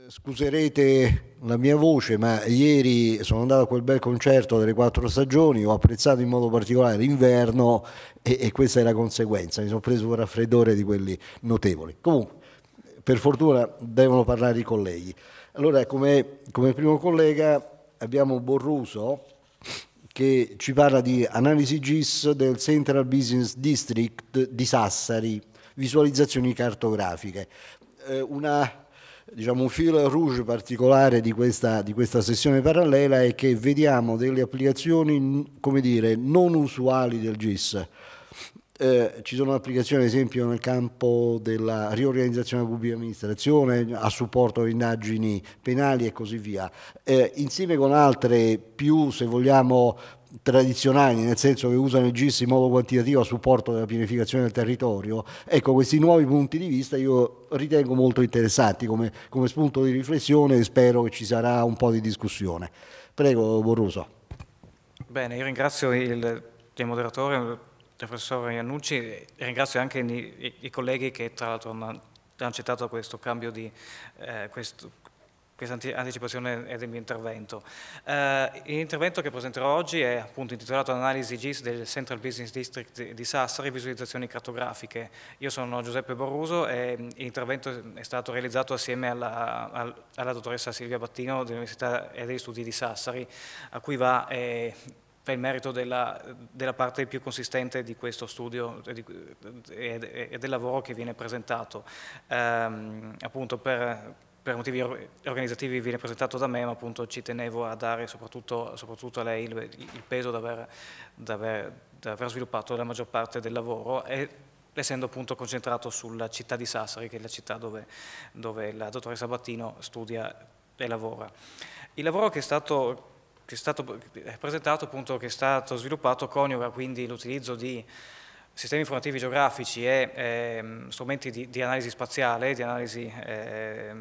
Eh, scuserete la mia voce, ma ieri sono andato a quel bel concerto delle quattro stagioni, ho apprezzato in modo particolare l'inverno e, e questa è la conseguenza, mi sono preso un raffreddore di quelli notevoli. Comunque, per fortuna devono parlare i colleghi. Allora, come, come primo collega abbiamo Borruso che ci parla di analisi GIS del Central Business District di Sassari, visualizzazioni cartografiche. Eh, una diciamo, un fil rouge particolare di questa, di questa, sessione parallela è che vediamo delle applicazioni dire, non usuali del GIS. Eh, ci sono applicazioni, ad esempio, nel campo della riorganizzazione della pubblica amministrazione, a supporto di indagini penali e così via, eh, insieme con altre più, se vogliamo, tradizionali, nel senso che usano il GIS in modo quantitativo a supporto della pianificazione del territorio, ecco questi nuovi punti di vista io ritengo molto interessanti come, come spunto di riflessione e spero che ci sarà un po' di discussione. Prego Borruso. Bene, io ringrazio il, il moderatore, il professor Iannucci, e ringrazio anche i, i colleghi che tra l'altro hanno accettato questo cambio di, eh, questo, questa anticipazione è del mio intervento. Eh, L'intervento che presenterò oggi è appunto intitolato Analisi GIS del Central Business District di Sassari, visualizzazioni cartografiche. Io sono Giuseppe Borruso e mm, l'intervento è stato realizzato assieme alla, alla dottoressa Silvia Battino dell'Università e degli Studi di Sassari, a cui va eh, il merito della, della, parte più consistente di questo studio e, di, e, e del lavoro che viene presentato. Eh, appunto per per motivi organizzativi viene presentato da me, ma appunto ci tenevo a dare soprattutto, soprattutto a lei il, il peso di aver, aver, sviluppato la maggior parte del lavoro e essendo appunto concentrato sulla città di Sassari, che è la città dove, dove la dottoressa Battino studia e lavora. Il lavoro che è stato, che è stato eh, presentato, appunto, che è stato sviluppato, coniuga quindi l'utilizzo di sistemi informativi geografici e eh, strumenti di, di, analisi spaziale, di analisi eh,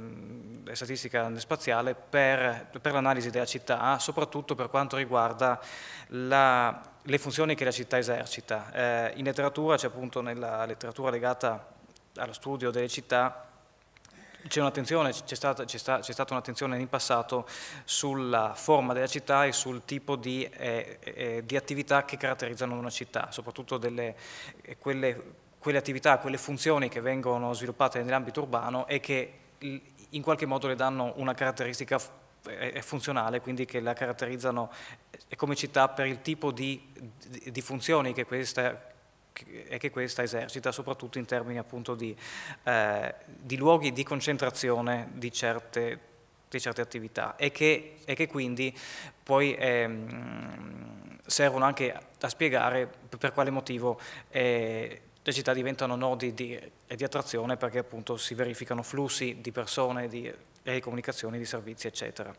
statistica spaziale per, per l'analisi della città, soprattutto per quanto riguarda la, le funzioni che la città esercita. Eh, in letteratura, c'è cioè appunto nella letteratura legata allo studio delle città, c'è un'attenzione, c'è stata, stata, stata un'attenzione in passato sulla forma della città e sul tipo di, eh, eh, di attività che caratterizzano una città, soprattutto delle, eh, quelle, quelle attività, quelle funzioni che vengono sviluppate nell'ambito urbano e che in qualche modo le danno una caratteristica funzionale, quindi che la caratterizzano eh, come città per il tipo di, di, di funzioni che questa, e che questa esercita soprattutto in termini appunto di, eh, di luoghi di concentrazione di certe, di certe attività e che, e che, quindi poi eh, servono anche a spiegare per quale motivo eh, le città diventano nodi di, di, attrazione perché appunto si verificano flussi di persone, di, di comunicazioni, di servizi, eccetera.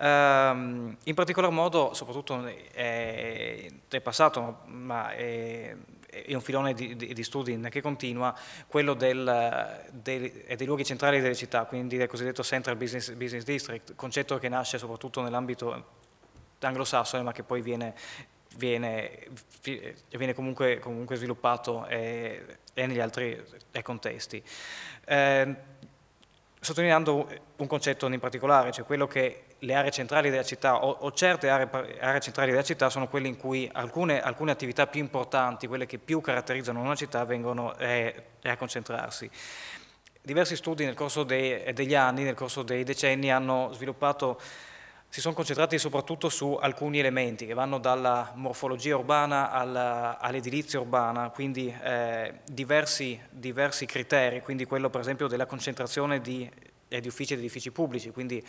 Ehm, in particolar modo, soprattutto è, eh, è passato, ma è, è un filone di, di, di, studi che continua, quello del, del, dei luoghi centrali delle città, quindi del cosiddetto Central Business, Business District, concetto che nasce soprattutto nell'ambito anglosassone ma che poi viene, viene, viene comunque, comunque, sviluppato e, negli altri e contesti. Eh, sottolineando un concetto in particolare, cioè quello che le aree centrali della città o, o certe aree, aree, centrali della città sono quelle in cui alcune, alcune, attività più importanti, quelle che più caratterizzano una città, vengono eh, eh a concentrarsi. Diversi studi nel corso dei, eh, degli anni, nel corso dei decenni, hanno sviluppato si sono concentrati soprattutto su alcuni elementi che vanno dalla morfologia urbana all'edilizia all urbana, quindi eh, diversi, diversi, criteri, quindi quello per esempio della concentrazione di è di uffici ed edifici pubblici, quindi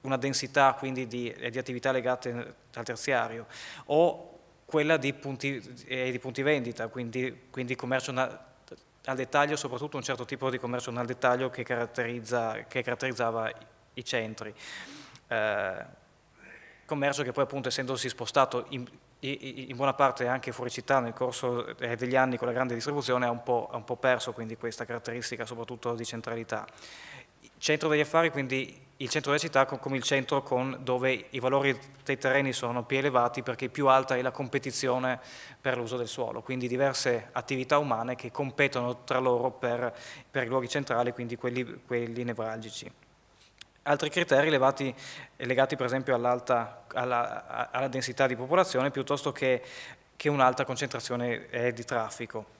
una densità quindi di, eh, di, attività legate al terziario, o quella di punti, eh, di punti vendita, quindi, quindi commercio al dettaglio, soprattutto un certo tipo di commercio al dettaglio che, caratterizza, che caratterizzava i centri. Eh, commercio che poi appunto essendosi spostato in, in buona parte anche fuori città nel corso eh, degli anni con la grande distribuzione ha un po', un po perso quindi questa caratteristica soprattutto di centralità. Centro degli affari quindi il centro della città come il centro con, dove i valori dei terreni sono più elevati perché più alta è la competizione per l'uso del suolo, quindi diverse attività umane che competono tra loro per, per i luoghi centrali, quindi quelli, quelli nevralgici altri criteri legati, legati per esempio all alla, alla, densità di popolazione piuttosto che, che un'alta concentrazione eh, di traffico.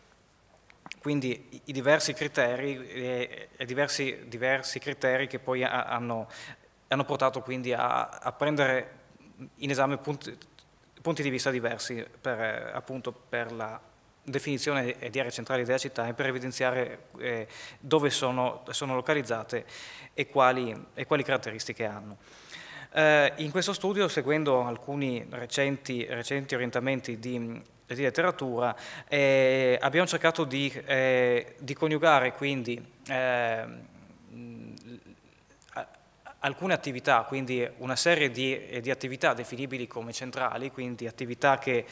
Quindi i diversi criteri, eh, diversi, diversi criteri che poi a, hanno, hanno, portato quindi a, a prendere in esame punti, punti, di vista diversi per, appunto per la definizione di aree centrali della città e per evidenziare eh, dove sono, sono, localizzate e quali, e quali caratteristiche hanno. Eh, in questo studio, seguendo alcuni recenti, recenti orientamenti di, di letteratura, eh, abbiamo cercato di, eh, di coniugare quindi ehm, alcune attività, quindi una serie di, di, attività definibili come centrali, quindi attività che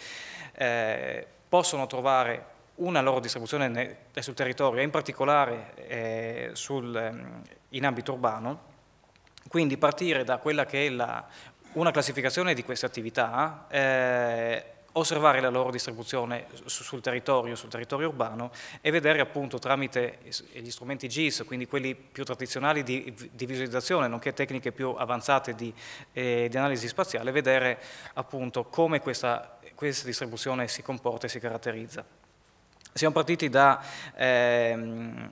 eh, possono trovare una loro distribuzione eh, sul territorio e in particolare eh, sul, ehm, in ambito urbano, quindi partire da quella che è la, una classificazione di queste attività, eh, osservare la loro distribuzione sul territorio, sul territorio urbano e vedere appunto tramite gli strumenti GIS, quindi quelli più tradizionali di, di visualizzazione, nonché tecniche più avanzate di, eh, di analisi spaziale, vedere appunto come questa questa distribuzione si comporta e si caratterizza. Siamo partiti da, ehm,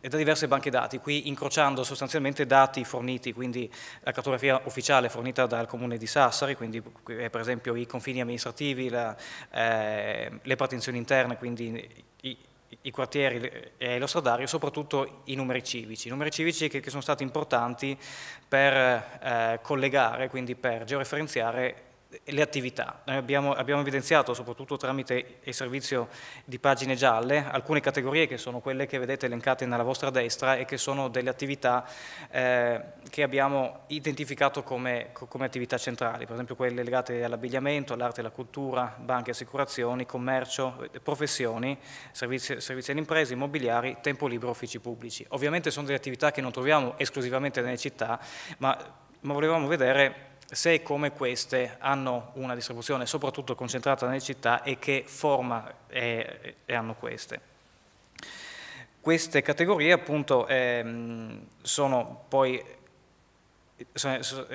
da, diverse banche dati, qui incrociando sostanzialmente dati forniti, quindi la cartografia ufficiale fornita dal comune di Sassari, quindi per esempio i confini amministrativi, la, eh, le partenzioni interne, quindi i, i quartieri e lo stradario, soprattutto i numeri civici. I numeri civici che, che sono stati importanti per eh, collegare, quindi per georeferenziare le attività. Noi abbiamo, abbiamo, evidenziato, soprattutto tramite il servizio di pagine gialle, alcune categorie che sono quelle che vedete elencate nella vostra destra e che sono delle attività eh, che abbiamo identificato come, come, attività centrali, per esempio quelle legate all'abbigliamento, all'arte e alla cultura, banche e assicurazioni, commercio, eh, professioni, servizi, servizi alle imprese, immobiliari, tempo libero, uffici pubblici. Ovviamente sono delle attività che non troviamo esclusivamente nelle città, ma, ma volevamo vedere se e come queste hanno una distribuzione soprattutto concentrata nelle città e che forma eh, hanno queste. Queste categorie appunto ehm, sono poi sono, sono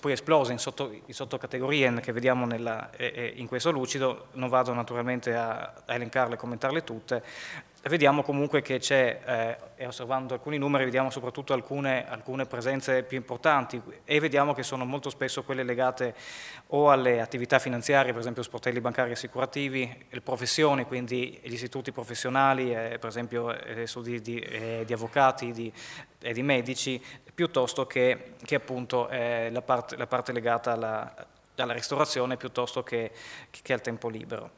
poi esplose in, sotto, in sottocategorie che vediamo nella, in questo lucido, non vado naturalmente a, a elencarle e commentarle tutte, vediamo comunque che c'è, eh, e osservando alcuni numeri, vediamo soprattutto alcune, alcune, presenze più importanti e vediamo che sono molto spesso quelle legate o alle attività finanziarie, per esempio sportelli bancari e assicurativi, le professioni, quindi gli istituti professionali, eh, per esempio eh, studi di, eh, di avvocati di, e eh, di medici, piuttosto che, che appunto eh, la parte, la, parte, legata alla, alla ristorazione piuttosto che, che al tempo libero.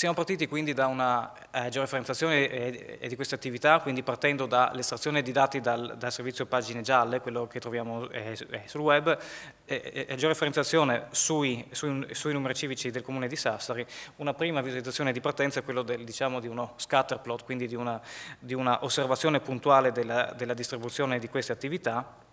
Siamo partiti quindi da una eh, georeferenziazione eh, eh, di queste attività, quindi partendo dall'estrazione di dati dal, dal, servizio pagine gialle, quello che troviamo eh, eh, sul web, georeferenziazione sui, sui, sui, numeri civici del comune di Sassari, una prima visualizzazione di partenza è quella diciamo, di uno scatter plot, quindi di una, di una osservazione puntuale della, della distribuzione di queste attività,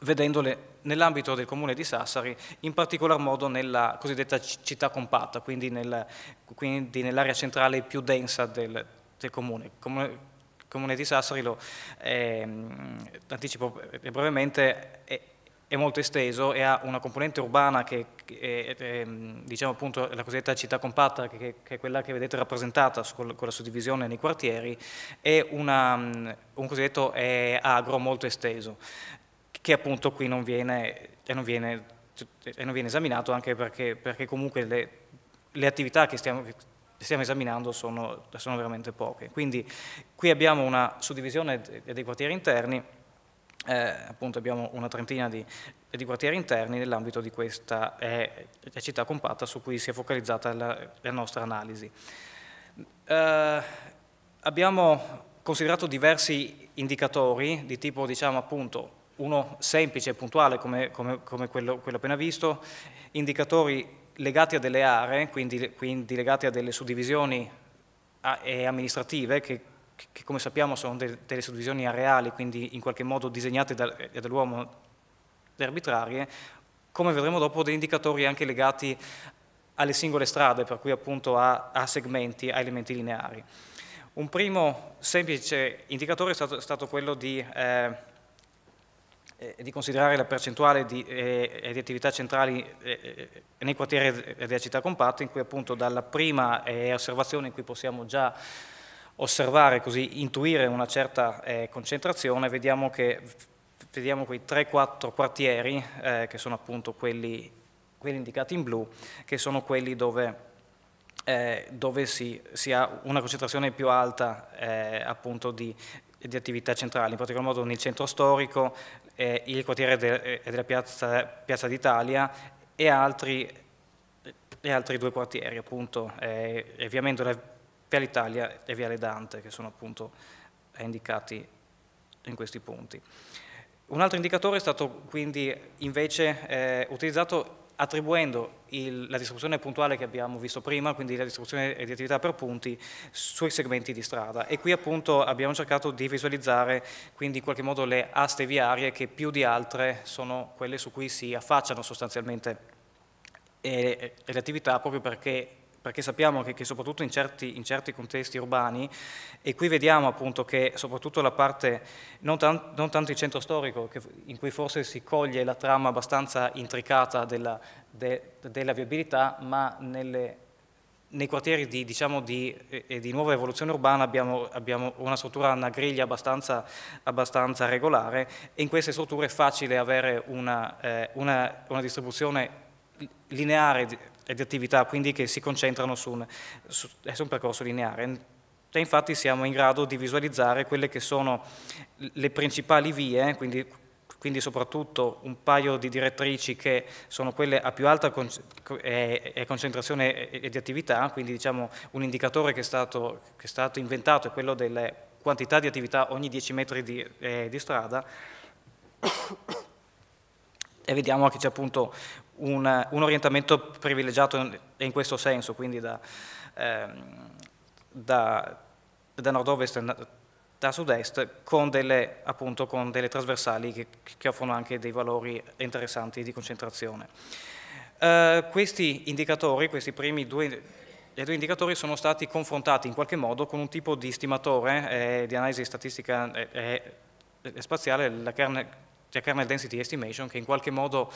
vedendole nell'ambito del comune di Sassari, in particolar modo nella cosiddetta città compatta, quindi, nel, quindi nell'area centrale più densa del, del comune. comune comune di Sassari, lo ehm, eh, anticipo brevemente, è, è, molto esteso e ha una componente urbana che, è, è eh, ehm, diciamo appunto la cosiddetta città compatta, che, che è quella che vedete rappresentata con la suddivisione nei quartieri, e una, mm, un cosiddetto agro molto esteso che appunto qui non viene, non viene, non viene esaminato anche perché, perché comunque le, le, attività che stiamo, che stiamo esaminando sono, sono, veramente poche. Quindi qui abbiamo una suddivisione dei quartieri interni, eh, appunto abbiamo una trentina di, di quartieri interni nell'ambito di questa eh, città compatta su cui si è focalizzata la, la nostra analisi. Eh, abbiamo considerato diversi indicatori di tipo diciamo appunto uno semplice e puntuale come, come, come quello, quello, appena visto, indicatori legati a delle aree, quindi, quindi legati a delle suddivisioni a, e amministrative che, che, come sappiamo sono de, delle suddivisioni areali, quindi in qualche modo disegnate da, eh, dall'uomo arbitrarie, come vedremo dopo degli indicatori anche legati alle singole strade, per cui appunto a, a segmenti, a elementi lineari. Un primo semplice indicatore è stato, stato quello di eh, eh, di considerare la percentuale di, eh, eh di attività centrali eh, eh nei quartieri eh, della città compatta, in cui appunto dalla prima osservazione in cui possiamo già osservare, così intuire una certa concentrazione, vediamo che vediamo quei 3-4 quartieri, che sono appunto quelli, quelli, indicati in blu, che sono quelli dove, dove si, si, ha una concentrazione più alta appunto di, di attività centrali, in particolar modo nel centro storico, eh, il Quartiere de eh, della Piazza, Piazza d'Italia e altri, e altri, due quartieri, appunto, eh, Via Mendola, Via l'Italia e Viale Dante, che sono appunto indicati in questi punti. Un altro indicatore è stato quindi invece eh, utilizzato attribuendo il, la distribuzione puntuale che abbiamo visto prima, quindi la distribuzione di attività per punti, sui segmenti di strada. E qui appunto abbiamo cercato di visualizzare quindi in qualche modo le aste viarie che più di altre sono quelle su cui si affacciano sostanzialmente e, eh, e le attività proprio perché perché sappiamo che, che soprattutto in certi, in certi, contesti urbani, e qui vediamo appunto che soprattutto la parte, non, tan non tanto il centro storico, che, in cui forse si coglie la trama abbastanza intricata della, de, della viabilità, ma nelle, nei quartieri di, diciamo, di, eh, di, nuova evoluzione urbana abbiamo, abbiamo una struttura, una griglia abbastanza, abbastanza, regolare e in queste strutture è facile avere una, eh, una, una distribuzione lineare e di attività, quindi che si concentrano su un, su, su un percorso lineare. E infatti siamo in grado di visualizzare quelle che sono le principali vie, quindi, quindi soprattutto un paio di direttrici che sono quelle a più alta con, e, concentrazione di attività, quindi diciamo un indicatore che è stato, che è stato inventato è quello delle quantità di attività ogni 10 metri di, eh, di strada e vediamo che c'è appunto un, un orientamento privilegiato in, in, questo senso, quindi da, ehm, da, da nord-ovest da sud-est, con, con delle, trasversali che, che, offrono anche dei valori interessanti di concentrazione. Eh, questi indicatori, questi primi due i due indicatori sono stati confrontati in qualche modo con un tipo di stimatore eh, di analisi statistica eh, eh, spaziale, la kernel, la kernel density estimation, che in qualche modo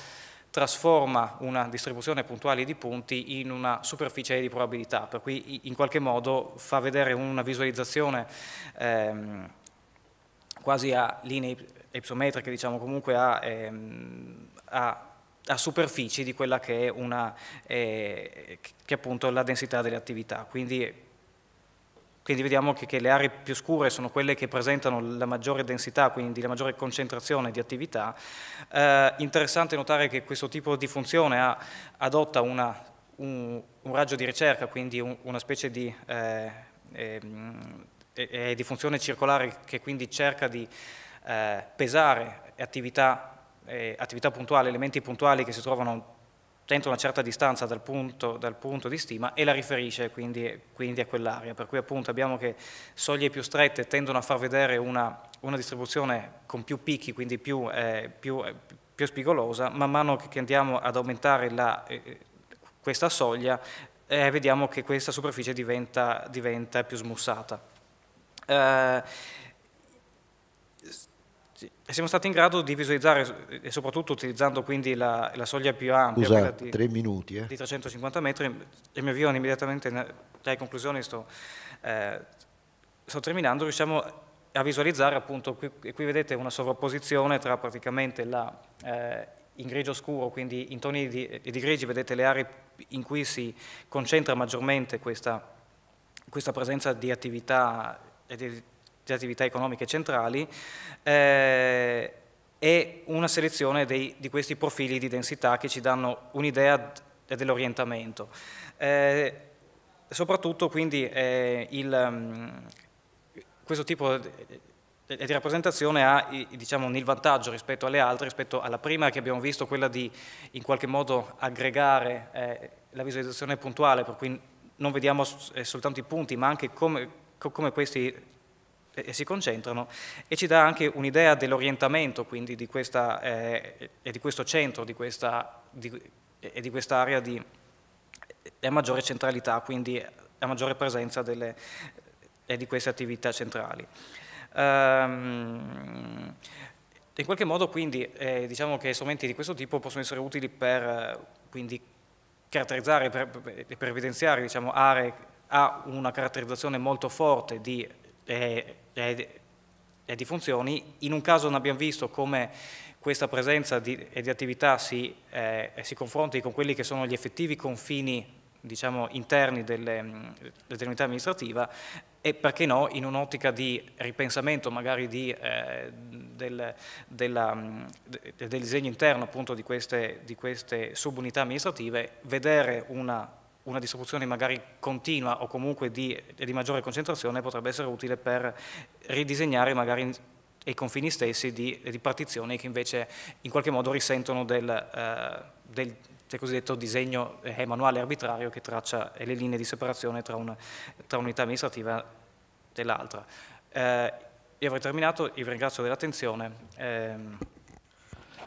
trasforma una distribuzione puntuale di punti in una superficie di probabilità, per cui in qualche modo fa vedere una visualizzazione ehm, quasi a linee ipsometriche, diciamo comunque a, ehm, a, a superfici di quella che è, una, eh, che appunto la densità delle attività. Quindi quindi vediamo che, che, le aree più scure sono quelle che presentano la maggiore densità, quindi la maggiore concentrazione di attività. Eh, interessante notare che questo tipo di funzione ha, adotta una, un, un, raggio di ricerca, quindi un, una specie di, eh, eh, di, funzione circolare che quindi cerca di eh, pesare attività, eh, attività puntuali, elementi puntuali che si trovano dentro una certa distanza dal punto, dal punto di stima e la riferisce quindi, quindi a quell'area, per cui appunto abbiamo che soglie più strette tendono a far vedere una, una distribuzione con più picchi, quindi più, eh, più, eh, più, spigolosa, man mano che andiamo ad aumentare la, eh, questa soglia eh, vediamo che questa superficie diventa, diventa più smussata. Eh, e siamo stati in grado di visualizzare, e soprattutto utilizzando quindi la, la soglia più ampia, Scusa, di, tre minuti, eh. di 350 metri, e mi avvio immediatamente alle conclusioni, sto, eh, sto terminando, riusciamo a visualizzare appunto, qui, qui vedete una sovrapposizione tra praticamente la... Eh, in grigio scuro, quindi in toni di, di, grigi vedete le aree in cui si concentra maggiormente questa, questa presenza di attività e di, di attività economiche centrali, eh, e una selezione dei, di questi profili di densità che ci danno un'idea dell'orientamento. Eh, soprattutto quindi eh, il, mm, questo tipo di eh, rappresentazione ha diciamo, il vantaggio rispetto alle altre, rispetto alla prima che abbiamo visto, quella di in qualche modo aggregare eh, la visualizzazione puntuale, per cui non vediamo eh, soltanto i punti, ma anche come, come questi e si concentrano e ci dà anche un'idea dell'orientamento quindi di questa, eh, e di questo centro di questa, di, e di quest'area di e maggiore centralità, quindi a maggiore presenza delle, e eh, di queste attività centrali. Um, in qualche modo quindi eh, diciamo che strumenti di questo tipo possono essere utili per quindi, caratterizzare e per, per, evidenziare diciamo, aree a una caratterizzazione molto forte di eh, e, e di funzioni. In un caso non abbiamo visto come questa presenza di, e di attività si, eh, si, confronti con quelli che sono gli effettivi confini diciamo, interni dell'unità mm, amministrativa e perché no in un'ottica di ripensamento magari di, eh, del, della, mm, del, disegno interno appunto di queste, di queste subunità amministrative, vedere una una distribuzione magari continua o comunque di, di maggiore concentrazione potrebbe essere utile per ridisegnare magari i confini stessi di, di, partizioni che invece in qualche modo risentono del, eh, del, del cosiddetto disegno eh, manuale arbitrario che traccia eh, le linee di separazione tra, un, tra un'unità amministrativa e l'altra. Eh, io avrei terminato, io vi ringrazio dell'attenzione. Ehm,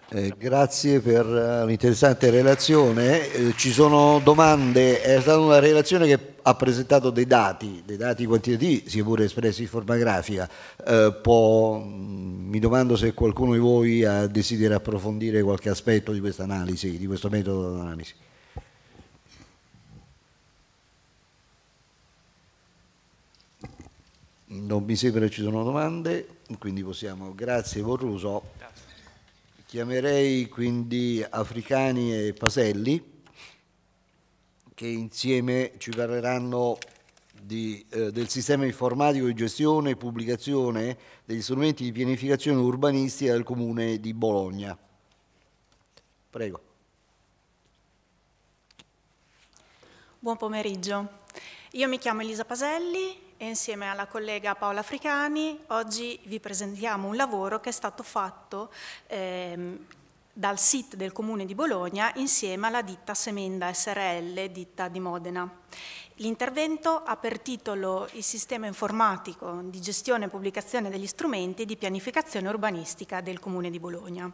eh, grazie per eh, l'interessante relazione. Eh, ci sono domande, è stata una relazione che ha presentato dei dati, dei dati quantitativi, sia pure espressi in forma grafica. Eh, può, mm, mi domando se qualcuno di voi ha, desidera approfondire qualche aspetto di questa analisi, di questo metodo d'analisi. Non mi sembra ci sono domande, quindi possiamo. Grazie Borruso. Chiamerei quindi Africani e Paselli che insieme ci parleranno di, eh, del sistema informatico di gestione e pubblicazione degli strumenti di pianificazione urbanistica del comune di Bologna. Prego. Buon pomeriggio. Io mi chiamo Elisa Paselli, e insieme alla collega Paola Fricani oggi vi presentiamo un lavoro che è stato fatto ehm, dal SIT del Comune di Bologna insieme alla ditta Semenda SRL, ditta di Modena. L'intervento ha per titolo il sistema informatico di gestione e pubblicazione degli strumenti di pianificazione urbanistica del Comune di Bologna.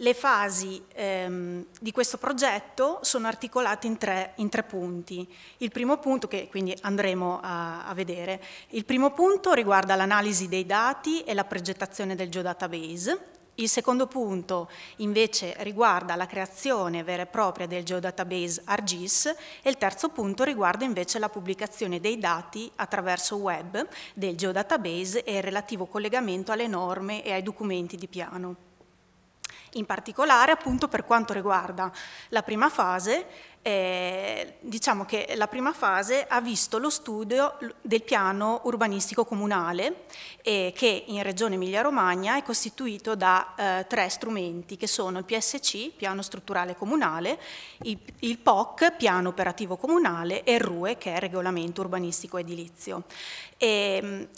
Le fasi ehm, di questo progetto sono articolate in tre, in tre, punti. Il primo punto, che quindi andremo a, a vedere, il primo punto riguarda l'analisi dei dati e la progettazione del geodatabase, il secondo punto invece riguarda la creazione vera e propria del geodatabase ARGIS e il terzo punto riguarda invece la pubblicazione dei dati attraverso web del geodatabase e il relativo collegamento alle norme e ai documenti di piano in particolare appunto per quanto riguarda la prima fase, eh, diciamo che la prima fase ha visto lo studio del piano urbanistico comunale eh, che in Regione Emilia-Romagna è costituito da eh, tre strumenti che sono il PSC, piano strutturale comunale, il, il, POC, piano operativo comunale e il RUE che è regolamento urbanistico edilizio. E, ehm,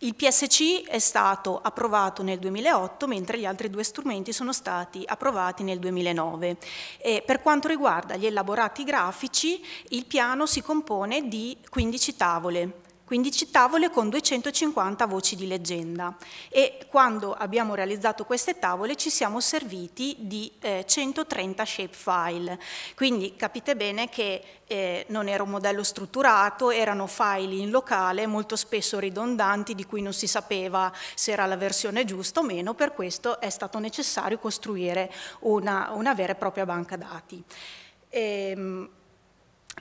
il PSC è stato approvato nel 2008 mentre gli altri due strumenti sono stati approvati nel 2009. E per quanto riguarda gli elaborati grafici il piano si compone di 15 tavole 15 tavole con 250 voci di leggenda e quando abbiamo realizzato queste tavole ci siamo serviti di eh, 130 shapefile, quindi capite bene che eh, non era un modello strutturato, erano file in locale molto spesso ridondanti di cui non si sapeva se era la versione giusta o meno, per questo è stato necessario costruire una, una vera e propria banca dati. Ehm,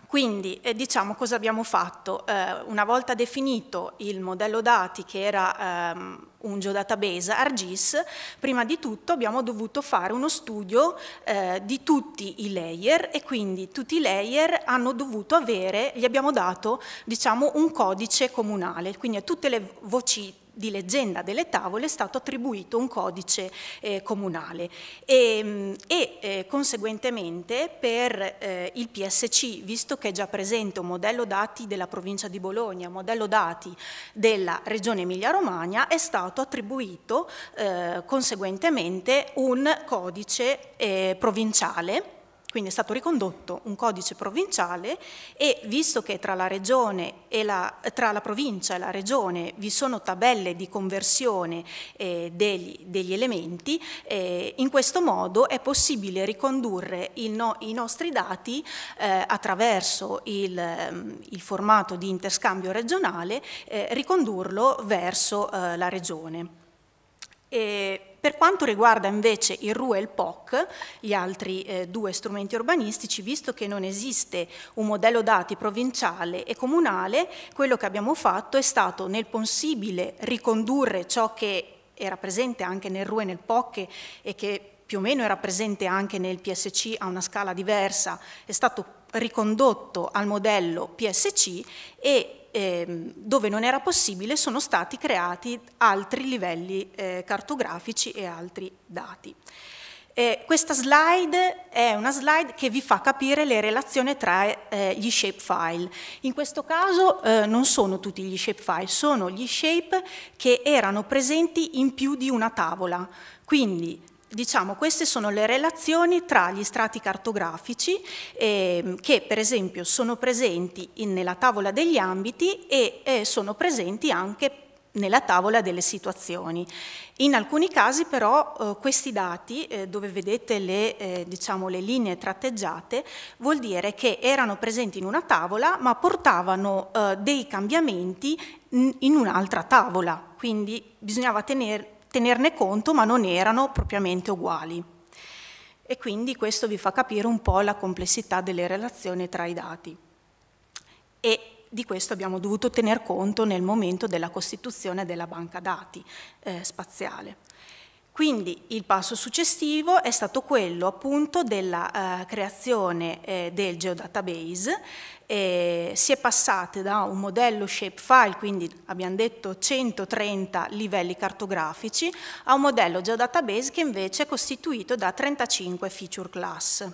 quindi eh, diciamo cosa abbiamo fatto? Eh, una volta definito il modello dati che era ehm, un geodatabase ArcGIS, prima di tutto abbiamo dovuto fare uno studio eh, di tutti i layer e quindi tutti i layer hanno dovuto avere, gli abbiamo dato diciamo, un codice comunale, quindi a tutte le voci di leggenda delle tavole è stato attribuito un codice eh, comunale e, ehm, e eh, conseguentemente per eh, il PSC, visto che è già presente un modello dati della provincia di Bologna, un modello dati della regione Emilia-Romagna, è stato attribuito eh, conseguentemente un codice eh, provinciale quindi è stato ricondotto un codice provinciale e visto che tra la, la, tra la provincia e la regione vi sono tabelle di conversione eh, degli, degli, elementi, eh, in questo modo è possibile ricondurre no, i nostri dati eh, attraverso il, ehm, il, formato di interscambio regionale, eh, ricondurlo verso eh, la regione. E per quanto riguarda invece il RUE e il POC, gli altri eh, due strumenti urbanistici, visto che non esiste un modello dati provinciale e comunale, quello che abbiamo fatto è stato nel possibile ricondurre ciò che era presente anche nel RUE e nel POC e che più o meno era presente anche nel PSC a una scala diversa, è stato ricondotto al modello PSC e Ehm, dove non era possibile sono stati creati altri livelli eh, cartografici e altri dati. Eh, questa slide è una slide che vi fa capire le relazioni tra eh, gli shapefile. In questo caso eh, non sono tutti gli shapefile, sono gli shape che erano presenti in più di una tavola. Quindi diciamo, queste sono le relazioni tra gli strati cartografici eh, che per esempio sono presenti in, nella tavola degli ambiti e eh, sono presenti anche nella tavola delle situazioni. In alcuni casi però eh, questi dati, eh, dove vedete le, eh, diciamo, le, linee tratteggiate, vuol dire che erano presenti in una tavola ma portavano eh, dei cambiamenti in un'altra tavola, quindi bisognava tenere tenerne conto, ma non erano propriamente uguali. E quindi questo vi fa capire un po' la complessità delle relazioni tra i dati. E di questo abbiamo dovuto tener conto nel momento della costituzione della banca dati eh, spaziale. Quindi il passo successivo è stato quello appunto della eh, creazione eh, del geodatabase, eh, si è passate da un modello shapefile, quindi abbiamo detto 130 livelli cartografici, a un modello geodatabase che invece è costituito da 35 feature class.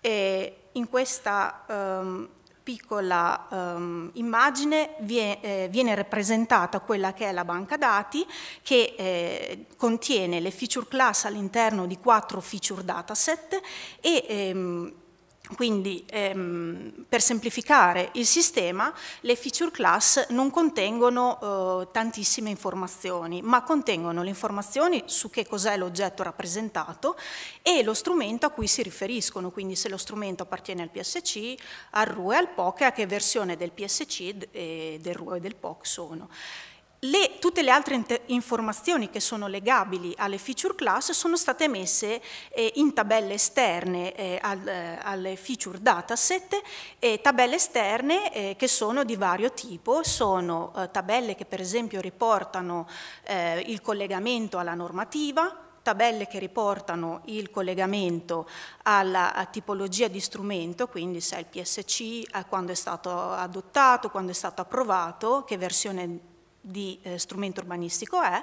E in questa ehm, piccola um, immagine vie, eh, viene rappresentata quella che è la banca dati che eh, contiene le feature class all'interno di quattro feature dataset e ehm, quindi ehm, per semplificare il sistema le feature class non contengono eh, tantissime informazioni, ma contengono le informazioni su che cos'è l'oggetto rappresentato e lo strumento a cui si riferiscono, quindi se lo strumento appartiene al PSC, al RUE, al POC e a che versione del PSC e del RUE e del POC sono. Le, tutte le altre informazioni che sono legabili alle feature class sono state messe eh, in tabelle esterne eh, al, eh, alle feature dataset e tabelle esterne eh, che sono di vario tipo, sono eh, tabelle che per esempio riportano eh, il collegamento alla normativa, tabelle che riportano il collegamento alla tipologia di strumento, quindi se è il PSC, quando è stato adottato, quando è stato approvato, che versione di eh, strumento urbanistico è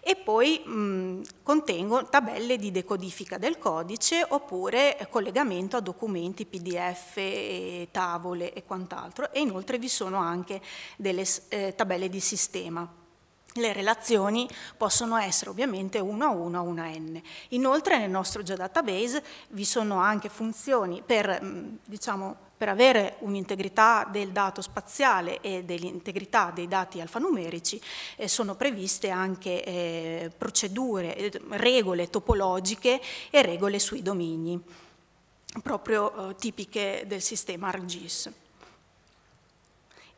e poi mh, contengo tabelle di decodifica del codice oppure eh, collegamento a documenti PDF, e tavole e quant'altro e inoltre vi sono anche delle eh, tabelle di sistema le relazioni possono essere ovviamente 1 a 1 a 1 a n. Inoltre nel nostro geodatabase vi sono anche funzioni per, mm, diciamo, per avere un'integrità del dato spaziale e dell'integrità dei dati alfanumerici eh, sono previste anche eh, procedure, eh, regole topologiche e regole sui domini, proprio eh, tipiche del sistema ArcGIS.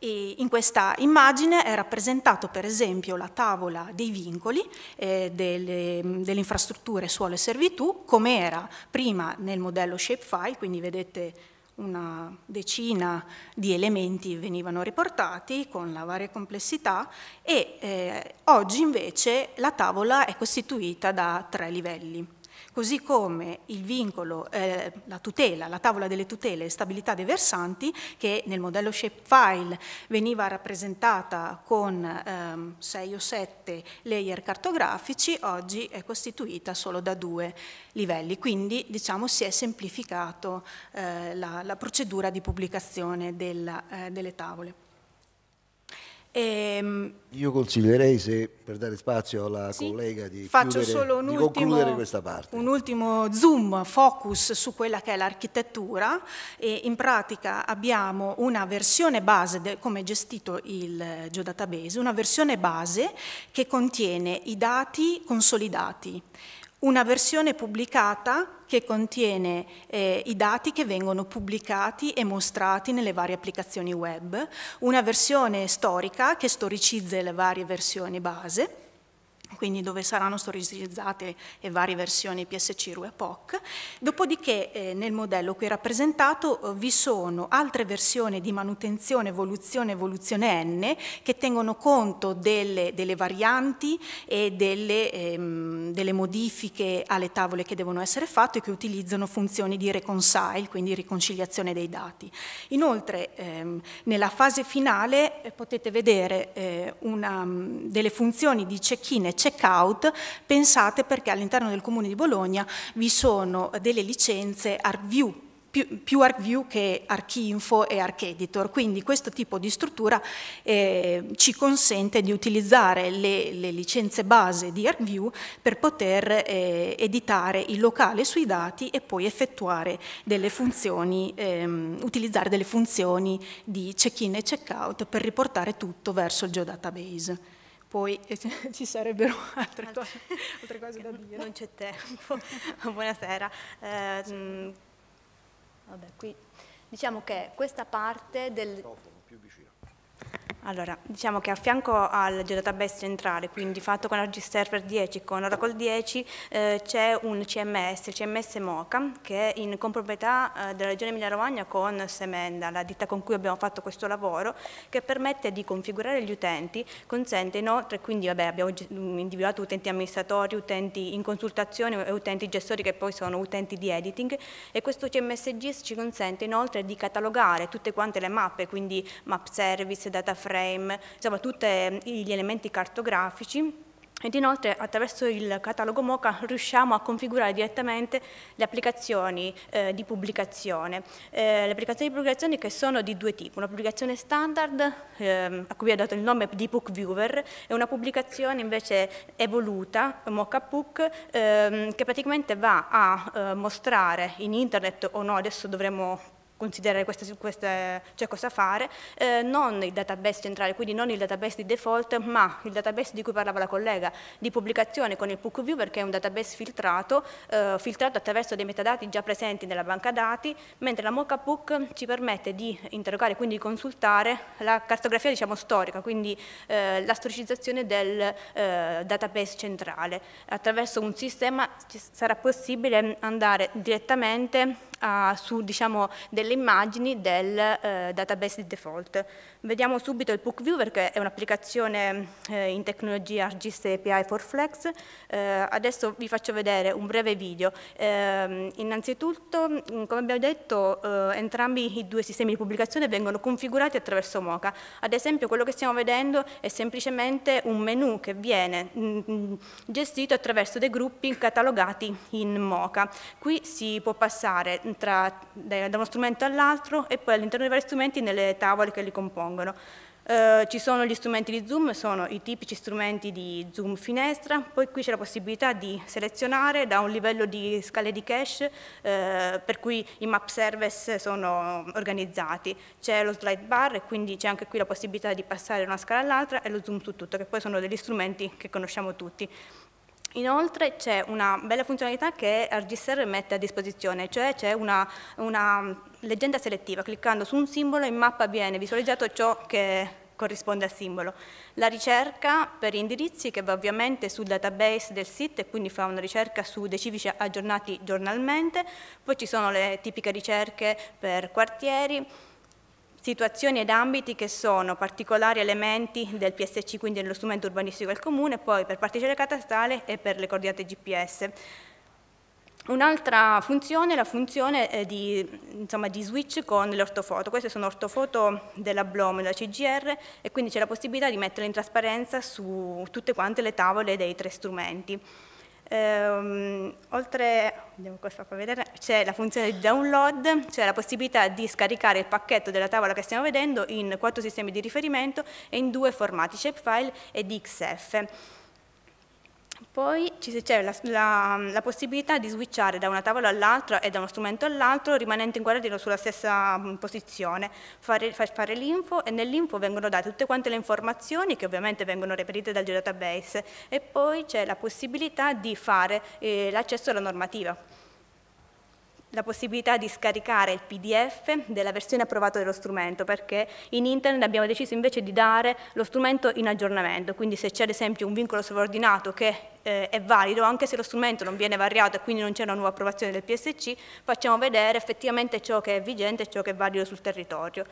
E in questa immagine è rappresentato per esempio la tavola dei vincoli eh, delle, mm, delle, infrastrutture suolo e servitù, come era prima nel modello shapefile, quindi vedete una decina di elementi venivano riportati con la varia complessità e eh, oggi invece la tavola è costituita da tre livelli così come il vincolo, eh, la tutela, la tavola delle tutele e stabilità dei versanti, che nel modello shapefile veniva rappresentata con ehm, o 7 layer cartografici, oggi è costituita solo da due livelli, quindi diciamo si è semplificato eh, la, la, procedura di pubblicazione della, eh, delle tavole. E, ehm, Io consiglierei se, per dare spazio alla sì, collega, di, faccio chiudere, solo un ultimo, questa parte. Un ultimo zoom, focus su quella che è l'architettura. in pratica abbiamo una versione base, de, come è gestito il Geodatabase, una versione base che contiene i dati consolidati, una versione pubblicata che contiene eh, i dati che vengono pubblicati e mostrati nelle varie applicazioni web, una versione storica che storicizza le varie versioni base quindi dove saranno le varie versioni PSC, RU e POC. Dopodiché eh, nel modello qui rappresentato eh, vi sono altre versioni di manutenzione, evoluzione, evoluzione N che tengono conto delle, delle varianti e delle, ehm, delle modifiche alle tavole che devono essere fatte e che utilizzano funzioni di reconcile, quindi riconciliazione dei dati. Inoltre ehm, nella fase finale eh, potete vedere eh, una, mm, delle funzioni di check-in e checkout, pensate perché all'interno del Comune di Bologna vi sono delle licenze ArcView più, più ArcView che ArcInfo e ArcEditor, quindi questo tipo di struttura eh, ci consente di utilizzare le, le, licenze base di ArcView per poter eh, editare il locale sui dati e poi effettuare delle funzioni, ehm, utilizzare delle funzioni di check-in e check-out per riportare tutto verso il geodatabase poi eh, ci sarebbero altre, altre. Cose, altre, cose, da dire. Non c'è tempo. Buonasera. Eh, mh, mm, vabbè, qui diciamo che questa parte del... Allora, diciamo che a fianco al geodatabase centrale, quindi fatto con ArcGIS Server 10 e con Oracle 10, eh, c'è un CMS, il CMS MOCA, che è in comproprietà eh, della Regione Emilia-Romagna con Semenda, la ditta con cui abbiamo fatto questo lavoro, che permette di configurare gli utenti, consente inoltre, quindi vabbè, abbiamo mm, individuato utenti amministratori, utenti in consultazione e utenti gestori che poi sono utenti di editing e questo CMS GIS ci consente inoltre di catalogare tutte quante le mappe, quindi map service, data frame, insomma tutti mm, gli elementi cartografici ed inoltre attraverso il catalogo Moca riusciamo a configurare direttamente le applicazioni eh, di pubblicazione. Eh, le applicazioni di pubblicazione che sono di due tipi, una pubblicazione standard eh, a cui ho dato il nome di Book Viewer e una pubblicazione invece evoluta, Moca Book, ehm, che praticamente va a eh, mostrare in internet o no, adesso dovremo considerare questa, questa, cioè cosa fare, eh, non il database centrale, quindi non il database di default, ma il database di cui parlava la collega, di pubblicazione con il PQV perché è un database filtrato, eh, filtrato attraverso dei metadati già presenti nella banca dati, mentre la Mocha PUC ci permette di interrogare, quindi di consultare la cartografia diciamo, storica, quindi eh, la storicizzazione del eh, database centrale. Attraverso un sistema sarà possibile andare direttamente uh, su diciamo, delle immagini del uh, database di default. Vediamo subito il Book Viewer che è un'applicazione uh, in tecnologia ArcGIS API for Flex. Eh, adesso vi faccio vedere un breve video. Ehm, innanzitutto, mm, come abbiamo detto, entrambi i due sistemi di pubblicazione vengono configurati attraverso Mocha. Ad esempio, quello che stiamo vedendo è semplicemente un menu che viene mh, mm, mm, gestito attraverso dei gruppi catalogati in Mocha. Qui si può passare tra, da uno strumento all'altro e poi all'interno dei vari strumenti nelle tavole che li compongono. Eh, ci sono gli strumenti di zoom, sono i tipici strumenti di zoom finestra, poi qui c'è la possibilità di selezionare da un livello di scale di cache eh, per cui i map service sono organizzati, c'è lo slide bar e quindi c'è anche qui la possibilità di passare da una scala all'altra e lo zoom su tutto, che poi sono degli strumenti che conosciamo tutti. Inoltre c'è una bella funzionalità che RGSR mette a disposizione, cioè c'è una, una, mm, leggenda selettiva, cliccando su un simbolo in mappa viene visualizzato ciò che corrisponde al simbolo. La ricerca per indirizzi che va ovviamente sul database del sito e quindi fa una ricerca su dei civici aggiornati giornalmente, poi ci sono le tipiche ricerche per quartieri, situazioni ed ambiti che sono particolari elementi del PSC, quindi dello strumento urbanistico del comune, poi per particelle catastrale e per le coordinate GPS. Un'altra funzione è la funzione eh, di, insomma, di switch con le ortofoto. Queste sono ortofoto della Blom e della CGR e quindi c'è la possibilità di metterle in trasparenza su tutte quante le tavole dei tre strumenti. Ehm, oltre, c'è la funzione di download, cioè la possibilità di scaricare il pacchetto della tavola che stiamo vedendo in quattro sistemi di riferimento e in due formati, shapefile ed XF. Poi c'è la, la, mm, la, possibilità di switchare da una tavola all'altra e da uno strumento all'altro rimanendo inquadrati sulla stessa mm, posizione, fare, fare l'info e nell'info vengono date tutte quante le informazioni che ovviamente vengono reperite dal geodatabase e poi c'è la possibilità di fare eh, l'accesso alla normativa la possibilità di scaricare il PDF della versione approvata dello strumento, perché in internet abbiamo deciso invece di dare lo strumento in aggiornamento, quindi se c'è ad esempio un vincolo sovraordinato che eh, è valido, anche se lo strumento non viene variato e quindi non c'è una nuova approvazione del PSC, facciamo vedere effettivamente ciò che è vigente e ciò che è valido sul territorio.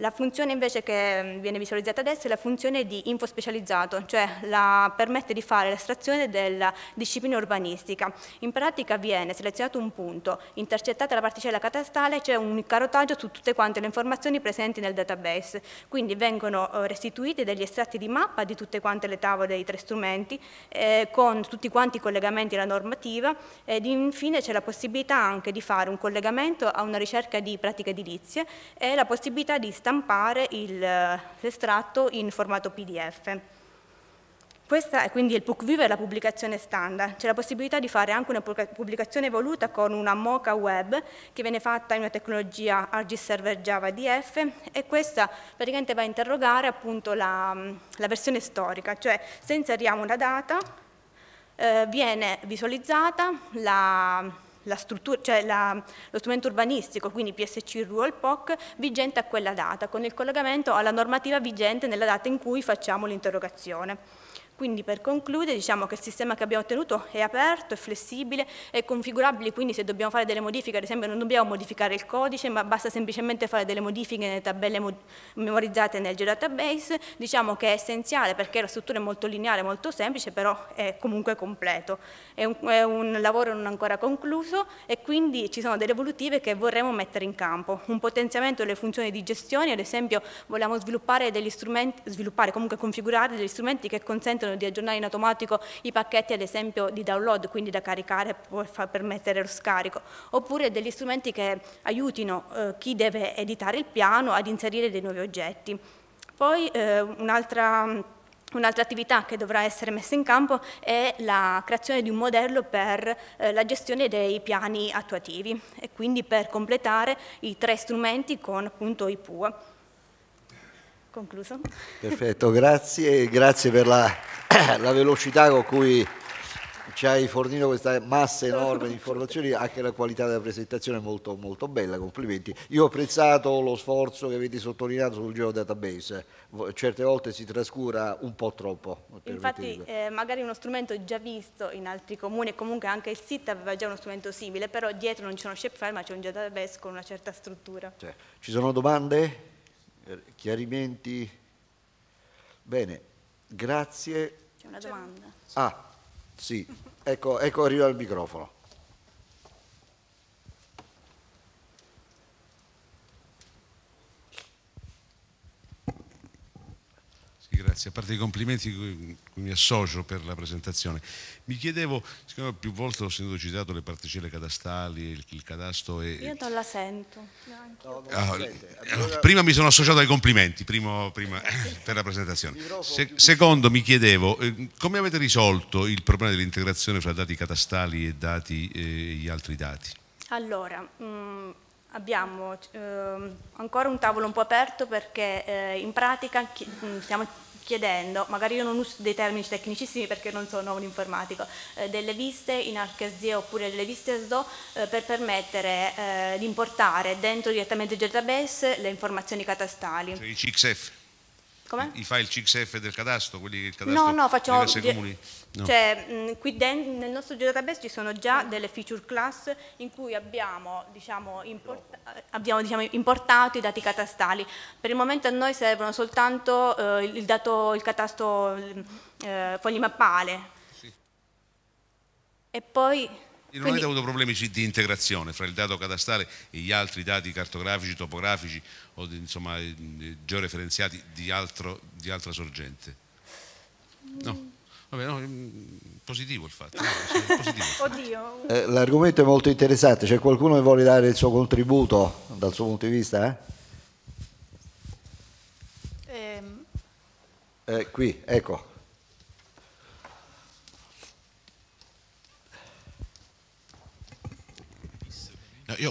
La funzione invece che mm, viene visualizzata adesso è la funzione di info specializzato, cioè la, permette di fare l'estrazione della disciplina urbanistica. In pratica viene selezionato un punto, intercettata la particella catastale, c'è un carotaggio su tutte quante le informazioni presenti nel database, quindi vengono eh, restituiti degli estratti di mappa di tutte quante le tavole dei tre strumenti, eh, con tutti quanti i collegamenti alla normativa ed infine c'è la possibilità anche di fare un collegamento a una ricerca di pratiche edilizie e la possibilità di stampare l'estratto in formato PDF. Questa è quindi il PUC Viva la pubblicazione standard. C'è la possibilità di fare anche una pubblicazione evoluta con una mocha web che viene fatta in una tecnologia ArgServer Server Java DF e questa praticamente va a interrogare appunto la, la versione storica, cioè se inseriamo una data eh, viene visualizzata la, struttura, cioè la, lo strumento urbanistico, quindi PSC Rural POC, vigente a quella data, con il collegamento alla normativa vigente nella data in cui facciamo l'interrogazione. Quindi per concludere diciamo che il sistema che abbiamo ottenuto è aperto, è flessibile, è configurabile, quindi se dobbiamo fare delle modifiche, ad esempio non dobbiamo modificare il codice, ma basta semplicemente fare delle modifiche nelle tabelle memorizzate nel geodatabase, diciamo che è essenziale perché la struttura è molto lineare, molto semplice, però è comunque completo. È un, è un lavoro non ancora concluso e quindi ci sono delle evolutive che vorremmo mettere in campo. Un potenziamento delle funzioni di gestione, ad esempio vogliamo sviluppare degli strumenti, sviluppare, comunque configurare degli strumenti che consentono permettono di aggiornare in automatico i pacchetti ad esempio di download, quindi da caricare per permettere lo scarico, oppure degli strumenti che aiutino eh, chi deve editare il piano ad inserire dei nuovi oggetti. Poi eh, un'altra... Un'altra attività che dovrà essere messa in campo è la creazione di un modello per eh, la gestione dei piani attuativi e quindi per completare i tre strumenti con appunto i PUA concluso. Perfetto, grazie, grazie per la, la velocità con cui ci hai fornito questa massa enorme di informazioni, anche la qualità della presentazione è molto, molto bella, complimenti. Io ho apprezzato lo sforzo che avete sottolineato sul geodatabase, certe volte si trascura un po' troppo. Infatti eh, magari uno strumento già visto in altri comuni comunque anche il SIT aveva già uno strumento simile, però dietro non c'è uno shapefile ma c'è un geodatabase con una certa struttura. Cioè, ci sono domande? Eh, chiarimenti? Bene, grazie. C'è una domanda. Ah, sì, ecco, ecco arriva il microfono. grazie. A parte i complimenti mi associo per la presentazione. Mi chiedevo, siccome più volte ho sentito citato le particelle cadastali, il, il cadasto e... Io non la sento. No, non ah, allora, prima mi sono associato ai complimenti, primo, prima, eh, per la presentazione. Se, secondo, mi chiedevo, eh, come avete risolto il problema dell'integrazione fra dati cadastali e dati, eh, gli altri dati? Allora... Mh, mm, abbiamo eh, ancora un tavolo un po' aperto perché eh, in pratica mm, stiamo chiedendo, magari io non uso dei termini tecnicissimi perché non sono un informatico, eh, delle viste in ArchSDE oppure delle viste SDO eh, per permettere eh, di importare dentro direttamente il database le informazioni catastali. Cioè i CXF. Come? I file CXF del cadastro, quelli che il cadastro no, no, facciamo, comuni? No. Cioè, mh, qui dentro, nel nostro database ci sono già delle feature class in cui abbiamo, diciamo, import abbiamo diciamo, importato i dati catastali. Per il momento a noi servono soltanto eh, il, dato, il catasto eh, fogli sì. E poi... non quindi, avete avuto problemi di integrazione fra il dato catastale e gli altri dati cartografici, topografici o di, insomma, georeferenziati di, altro, di altra sorgente? No. Vabbè, no, mm, positivo il fatto. No, cioè, eh, l'argomento è molto interessante, c'è qualcuno che vuole dare il suo contributo dal suo punto di vista? Eh? Ehm. Eh, qui, ecco.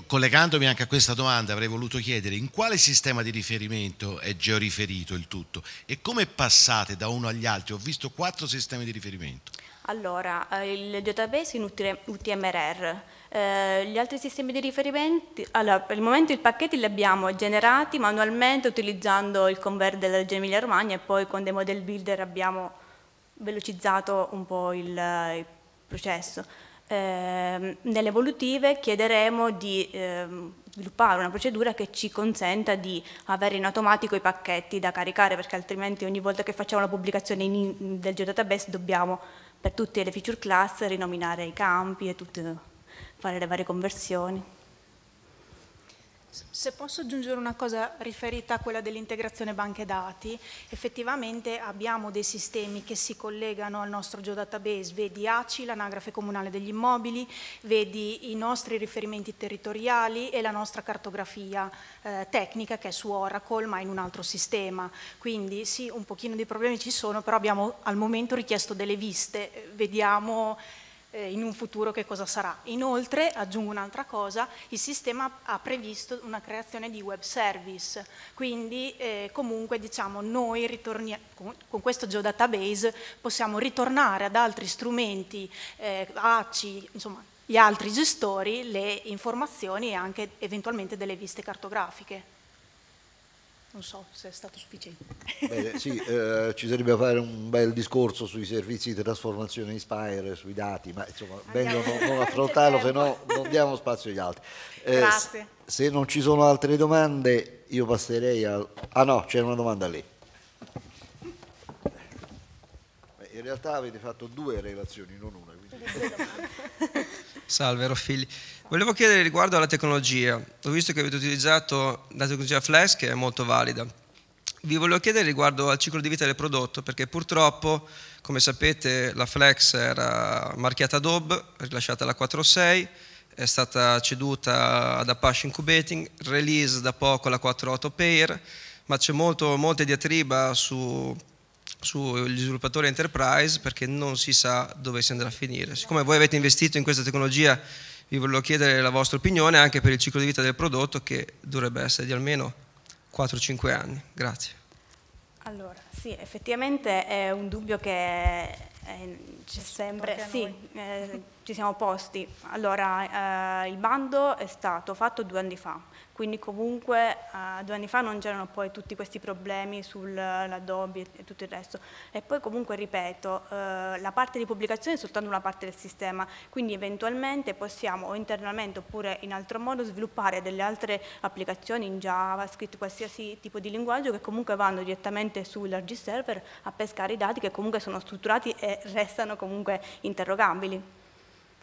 collegandomi anche a questa domanda avrei voluto chiedere in quale sistema di riferimento è georiferito il tutto e come passate da uno agli altri? Ho visto quattro sistemi di riferimento. Allora, eh, il database in UTMRR, eh, gli altri sistemi di riferimento, allora, per il momento i pacchetti li abbiamo generati manualmente utilizzando il convert della Regione Emilia Romagna e poi con dei model builder abbiamo velocizzato un po' il, eh, il processo eh, nelle evolutive chiederemo di eh, sviluppare una procedura che ci consenta di avere in automatico i pacchetti da caricare perché altrimenti ogni volta che facciamo la pubblicazione in, del geodatabase dobbiamo per tutte le feature class rinominare i campi e tutto, fare le varie conversioni. Se posso aggiungere una cosa riferita a quella dell'integrazione banche dati, effettivamente abbiamo dei sistemi che si collegano al nostro geodatabase, vedi ACI, l'anagrafe comunale degli immobili, vedi i nostri riferimenti territoriali e la nostra cartografia eh, tecnica che è su Oracle ma in un altro sistema. Quindi sì, un pochino di problemi ci sono, però abbiamo al momento richiesto delle viste, vediamo eh, in un futuro che cosa sarà. Inoltre, aggiungo un'altra cosa, il sistema ha previsto una creazione di web service, quindi eh, comunque diciamo noi ritorniamo, con questo geodatabase possiamo ritornare ad altri strumenti, eh, ACI, insomma gli altri gestori, le informazioni e anche eventualmente delle viste cartografiche non so se è stato sufficiente. Beh, sì, eh, ci sarebbe a fare un bel discorso sui servizi di trasformazione Inspire, sui dati, ma insomma, meglio non, non affrontarlo, se no non diamo spazio agli altri. Eh, Grazie. Se non ci sono altre domande, io passerei al... Ah no, c'è una domanda lì. Beh, in realtà avete fatto due relazioni, non una. Quindi... Salve Roffilli. Volevo chiedere riguardo alla tecnologia. Ho visto che avete utilizzato la tecnologia Flex che è molto valida. Vi volevo chiedere riguardo al ciclo di vita del prodotto, perché purtroppo, come sapete, la Flex era marchiata Adobe, rilasciata la 4.6, è stata ceduta ad Apache Incubating, release da poco la 4.8 Pair, ma c'è molta diatriba sugli sviluppatori enterprise perché non si sa dove si andrà a finire. Siccome voi avete investito in questa tecnologia vi volevo chiedere la vostra opinione anche per il ciclo di vita del prodotto che dovrebbe essere di almeno 4-5 anni. Grazie. Allora, sì, effettivamente è un dubbio che eh, c'è sempre, sì, eh, ci siamo posti. Allora, eh, il bando è stato fatto due anni fa, quindi comunque uh, due anni fa non c'erano poi tutti questi problemi sull'Adobe e, tutto il resto. E poi comunque, ripeto, uh, la parte di pubblicazione è soltanto una parte del sistema, quindi eventualmente possiamo o internamente oppure in altro modo sviluppare delle altre applicazioni in JavaScript, qualsiasi tipo di linguaggio che comunque vanno direttamente sull'RG server a pescare i dati che comunque sono strutturati e restano comunque interrogabili.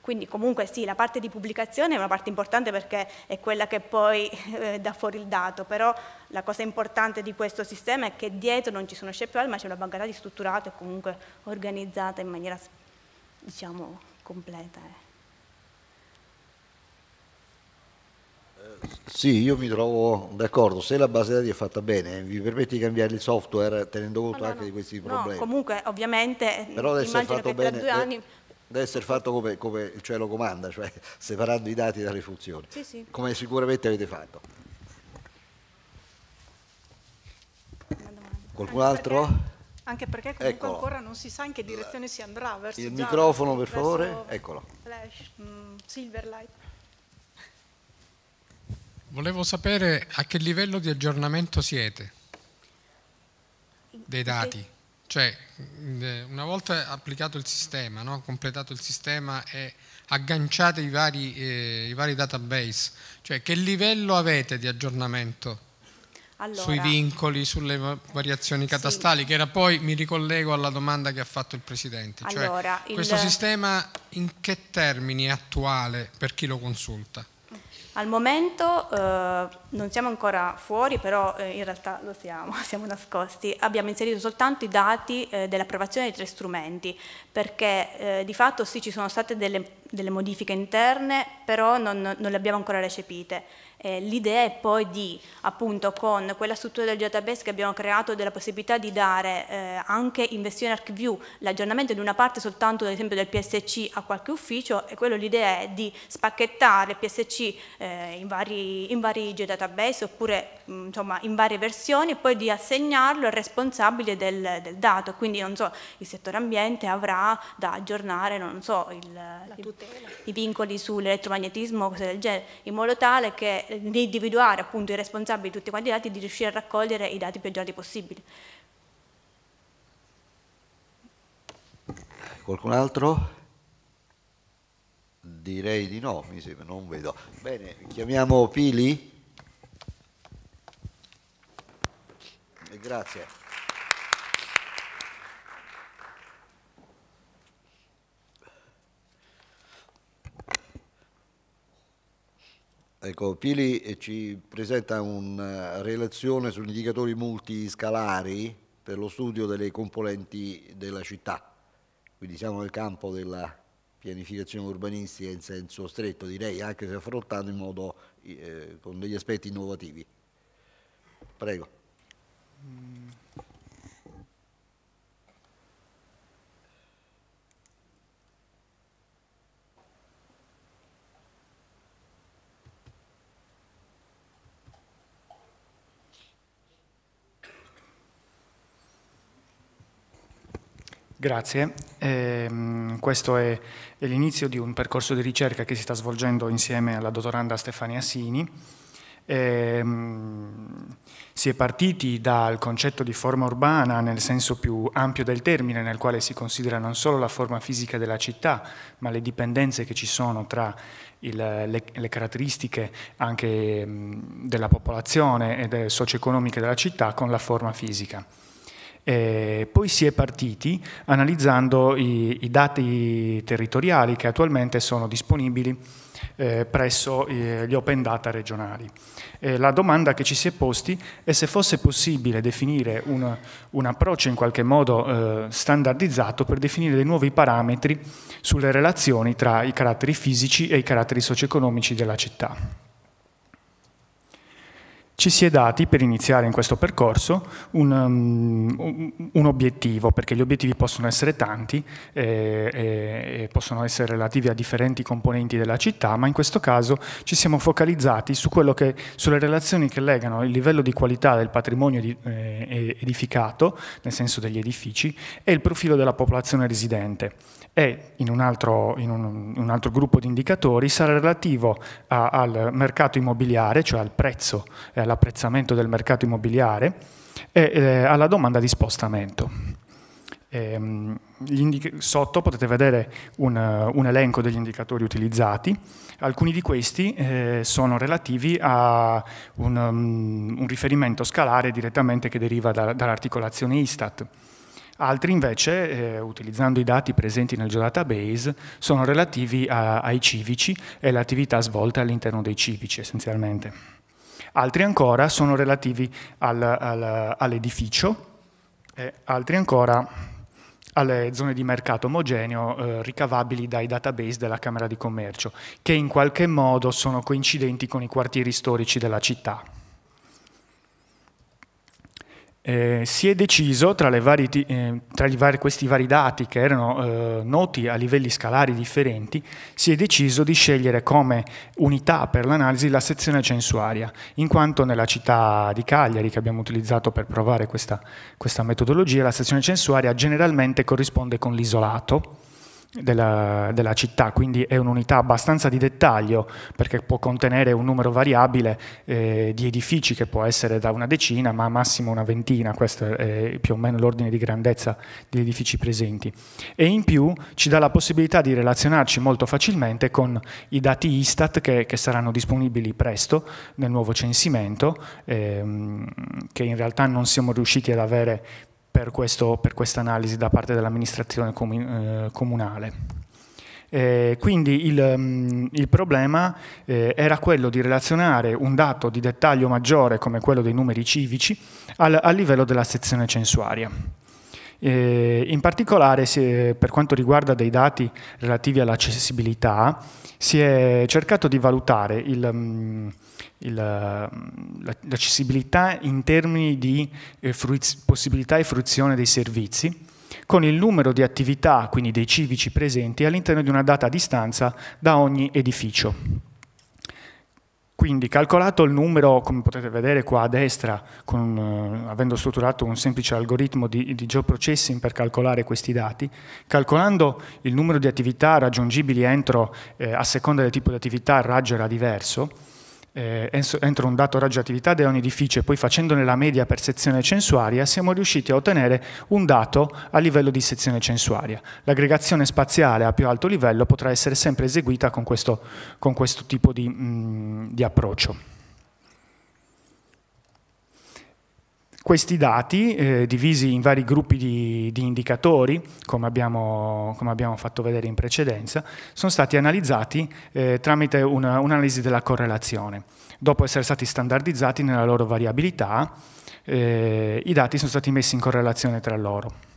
Quindi comunque sì, la parte di pubblicazione è una parte importante perché è quella che poi eh, dà fuori il dato, però la cosa importante di questo sistema è che dietro non ci sono scepioli, ma c'è una banca dati strutturata e comunque organizzata in maniera, diciamo, completa. Eh. Eh, sì, io mi trovo d'accordo. Se la base dati è fatta bene, vi permette di cambiare il software tenendo conto no, no, anche no. di questi problemi. No, comunque, ovviamente, Però immagino che tra bene, due eh, anni deve essere fatto come, come il cielo comanda, cioè separando i dati dalle funzioni, sì, sì. come sicuramente avete fatto. Qualcun anche altro? Perché, anche perché comunque eccolo. ancora non si sa in che direzione si andrà. Verso il Java, microfono per favore, eccolo. Flash, mh, mm, Silverlight. Volevo sapere a che livello di aggiornamento siete dei dati. Cioè, eh, una volta applicato il sistema, no? completato il sistema e agganciate i vari, eh, i vari database, cioè che livello avete di aggiornamento? Allora, sui vincoli, sulle variazioni catastali, sì. che era poi mi ricollego alla domanda che ha fatto il Presidente. Cioè, allora, cioè, il... Questo sistema in che termini è attuale per chi lo consulta? Al momento eh, non siamo ancora fuori, però eh, in realtà lo siamo, siamo nascosti. Abbiamo inserito soltanto i dati eh, dell'approvazione dei tre strumenti, perché eh, di fatto sì ci sono state delle, delle modifiche interne, però non, non le abbiamo ancora recepite. Eh, l'idea è poi di, appunto, con quella struttura del database che abbiamo creato, della possibilità di dare eh, anche in versione ArcView l'aggiornamento di una parte soltanto, ad esempio, del PSC a qualche ufficio, e quello l'idea è di spacchettare PSC eh, in, vari, in vari geodatabase oppure mm, insomma, in varie versioni e poi di assegnarlo al responsabile del, del, dato. Quindi, non so, il settore ambiente avrà da aggiornare, non so, il, il, i vincoli sull'elettromagnetismo, cose del genere, in modo tale che eh, di individuare appunto i responsabili di tutti quanti i dati e di riuscire a raccogliere i dati più aggiornati possibili. Eh, qualcun altro? Direi di no, mi sembra, non vedo. Bene, chiamiamo Pili. Eh, grazie. Ecco, Pili eh, ci presenta una eh, relazione sugli indicatori multiscalari per lo studio delle componenti della città. Quindi siamo nel campo della pianificazione urbanistica in senso stretto, direi, anche se affrontato in modo, eh, con degli aspetti innovativi. Prego. Grazie. Eh, questo è, è l'inizio di un percorso di ricerca che si sta svolgendo insieme alla dottoranda Stefania Sini. Eh, si è partiti dal concetto di forma urbana nel senso più ampio del termine, nel quale si considera non solo la forma fisica della città, ma le dipendenze che ci sono tra il, le, le, caratteristiche anche ehm, della popolazione e socio-economiche della città con la forma fisica. E eh, poi si è partiti analizzando i, i, dati territoriali che attualmente sono disponibili eh, presso eh, gli open data regionali. E eh, la domanda che ci si è posti è se fosse possibile definire un, un approccio in qualche modo eh, standardizzato per definire dei nuovi parametri sulle relazioni tra i caratteri fisici e i caratteri socio-economici della città ci si è dati per iniziare in questo percorso un, um, un obiettivo, perché gli obiettivi possono essere tanti, eh, eh, e, eh, possono essere relativi a differenti componenti della città, ma in questo caso ci siamo focalizzati su che, sulle relazioni che legano il livello di qualità del patrimonio di, eh, edificato, nel senso degli edifici, e il profilo della popolazione residente. E in un altro, in un, un altro gruppo di indicatori sarà relativo a, al mercato immobiliare, cioè al prezzo, eh, all'apprezzamento eh, del mercato immobiliare e eh, alla domanda di spostamento. Ehm, sotto potete vedere un, eh, un, elenco degli indicatori utilizzati, alcuni di questi sono relativi a un, mm, un riferimento scalare direttamente che deriva da, dall'articolazione ISTAT. Altri invece, eh, utilizzando i dati presenti nel geodatabase, sono relativi a, ai civici e all'attività svolta all'interno dei civici essenzialmente altri ancora sono relativi al, al, all'edificio, e altri ancora alle zone di mercato omogeneo eh, ricavabili dai database della Camera di Commercio, che in qualche modo sono coincidenti con i quartieri storici della città. Eh, si è deciso tra, vari, eh, tra vari, questi vari dati che erano eh, noti a livelli scalari differenti, si è deciso di scegliere come unità per l'analisi la sezione censuaria, in quanto nella città di Cagliari che abbiamo utilizzato per provare questa, questa metodologia, la sezione censuaria generalmente corrisponde con l'isolato, della, della, città, quindi è un'unità abbastanza di dettaglio perché può contenere un numero variabile eh, di edifici che può essere da una decina ma massimo una ventina, questo è più o meno l'ordine di grandezza di edifici presenti. E in più ci dà la possibilità di relazionarci molto facilmente con i dati Istat che, che saranno disponibili presto nel nuovo censimento, ehm, che in realtà non siamo riusciti ad avere per, questa analisi da parte dell'amministrazione eh, comunale. Eh, quindi il, mm, il problema eh, era quello di relazionare un dato di dettaglio maggiore come quello dei numeri civici al, al livello della sezione censuaria. Eh, in particolare se, per quanto riguarda dei dati relativi all'accessibilità, si è cercato di valutare il, mm, il, mm, l'accessibilità in termini di eh, fruiz- possibilità e fruizione dei servizi con il numero di attività, quindi dei civici presenti, all'interno di una data a distanza da ogni edificio. Quindi calcolato il numero, come potete vedere qua a destra, con, eh, avendo strutturato un semplice algoritmo di, di, geoprocessing per calcolare questi dati, calcolando il numero di attività raggiungibili entro, eh, a seconda del tipo di attività, il raggio era diverso, eh, entro un dato raggio attività da un edificio e poi facendone la media per sezione censuaria, siamo riusciti a ottenere un dato a livello di sezione censuaria. L'aggregazione spaziale a più alto livello potrà essere sempre eseguita con questo, con questo tipo di, mh, mm, di approccio. Questi dati, eh, divisi in vari gruppi di, di indicatori, come abbiamo, come abbiamo, fatto vedere in precedenza, sono stati analizzati eh, tramite un'analisi della correlazione. Dopo essere stati standardizzati nella loro variabilità, eh, i dati sono stati messi in correlazione tra loro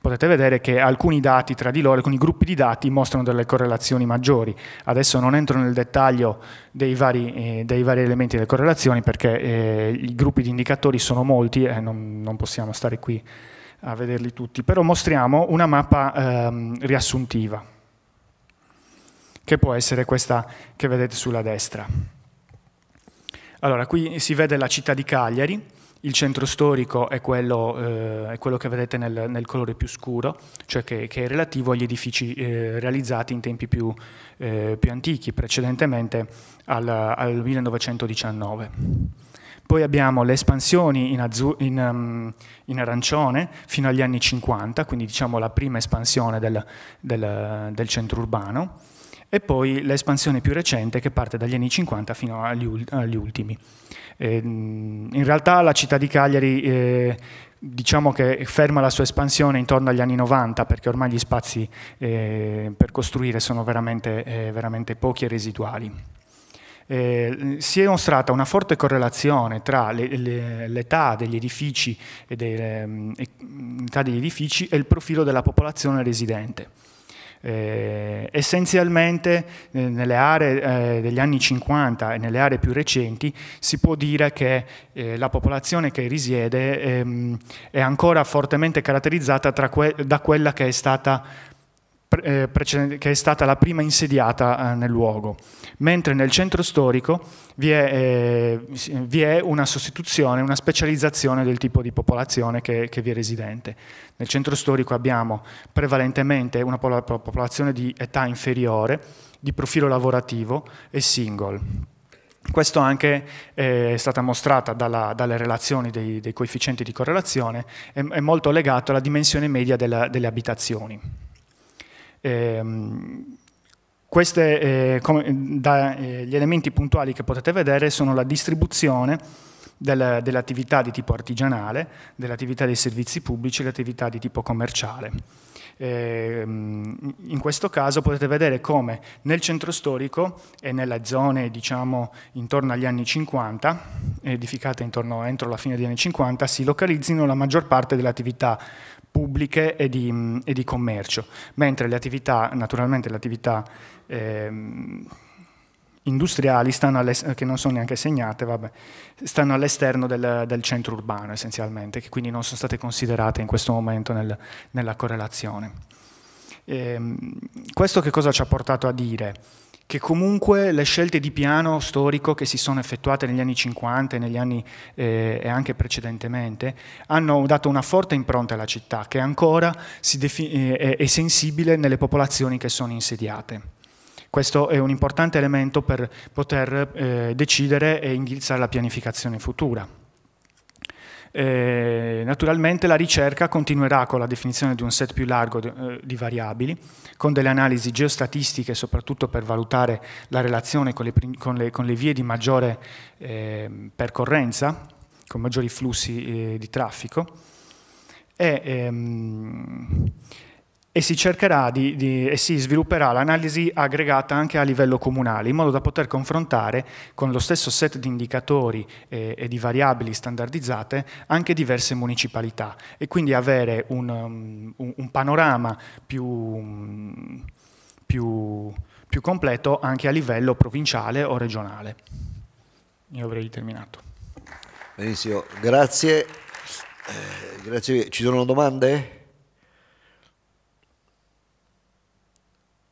potete vedere che alcuni dati tra di loro, alcuni gruppi di dati mostrano delle correlazioni maggiori. Adesso non entro nel dettaglio dei vari, eh, dei vari elementi delle correlazioni perché eh, i gruppi di indicatori sono molti e non, non, possiamo stare qui a vederli tutti, però mostriamo una mappa ehm, riassuntiva, che può essere questa che vedete sulla destra. Allora, qui si vede la città di Cagliari, il centro storico è quello, eh, è quello che vedete nel, nel, colore più scuro, cioè che, che è relativo agli edifici eh, realizzati in tempi più, eh, più antichi, precedentemente al, al, 1919. Poi abbiamo le espansioni in, in, um, in, arancione fino agli anni 50, quindi diciamo la prima espansione del, del, del centro urbano, e poi l'espansione più recente che parte dagli anni 50 fino agli, agli ultimi. Ehm, in realtà la città di Cagliari eh, diciamo che ferma la sua espansione intorno agli anni 90 perché ormai gli spazi eh, per costruire sono veramente, eh, veramente pochi e residuali. Eh, si è mostrata una forte correlazione tra l'età degli, mm, mm, degli edifici e il profilo della popolazione residente. Eh, essenzialmente eh, nelle aree eh, degli anni 50 e nelle aree più recenti si può dire che eh, la popolazione che risiede ehm, è ancora fortemente caratterizzata que da quella che è stata eh, che è stata la prima insediata eh, nel luogo, mentre nel centro storico vi è, eh, vi è, una sostituzione, una specializzazione del tipo di popolazione che, che vi è residente. Nel centro storico abbiamo prevalentemente una popolazione di età inferiore, di profilo lavorativo e single. Questo anche eh, è stato mostrato dalle relazioni dei, dei, coefficienti di correlazione, è, è molto legato alla dimensione media della, delle abitazioni. Ehm, Questi eh, eh, eh, gli elementi puntuali che potete vedere sono la distribuzione del, dell'attività di tipo artigianale, dell'attività dei servizi pubblici e dell'attività di tipo commerciale. Eh, in questo caso potete vedere come nel centro storico e nelle zone diciamo intorno agli anni 50, edificate intorno, entro la fine degli anni 50, si localizzino la maggior parte delle attività pubbliche e di, e di commercio, mentre le attività, naturalmente le attività ehm, industriali che non sono neanche segnate, vabbè, stanno all'esterno del, del, centro urbano essenzialmente, che quindi non sono state considerate in questo momento nel, nella correlazione. E, ehm, questo che cosa ci ha portato a dire? che comunque le scelte di piano storico che si sono effettuate negli anni 50 negli anni, eh, e anche precedentemente hanno dato una forte impronta alla città che ancora eh, è, è sensibile nelle popolazioni che sono insediate. Questo è un importante elemento per poter eh, decidere e indirizzare la pianificazione futura. Eh, naturalmente la ricerca continuerà con la definizione di un set più largo di, eh, variabili, con delle analisi geostatistiche soprattutto per valutare la relazione con le, con le, con le vie di maggiore eh, percorrenza, con maggiori flussi eh, di traffico. E, ehm, e si cercherà di, di, e si svilupperà l'analisi aggregata anche a livello comunale, in modo da poter confrontare con lo stesso set di indicatori e, eh, e di variabili standardizzate anche diverse municipalità e quindi avere un, um, un panorama più, più, più completo anche a livello provinciale o regionale. Io avrei terminato. Benissimo, grazie. Eh, grazie. Ci sono domande?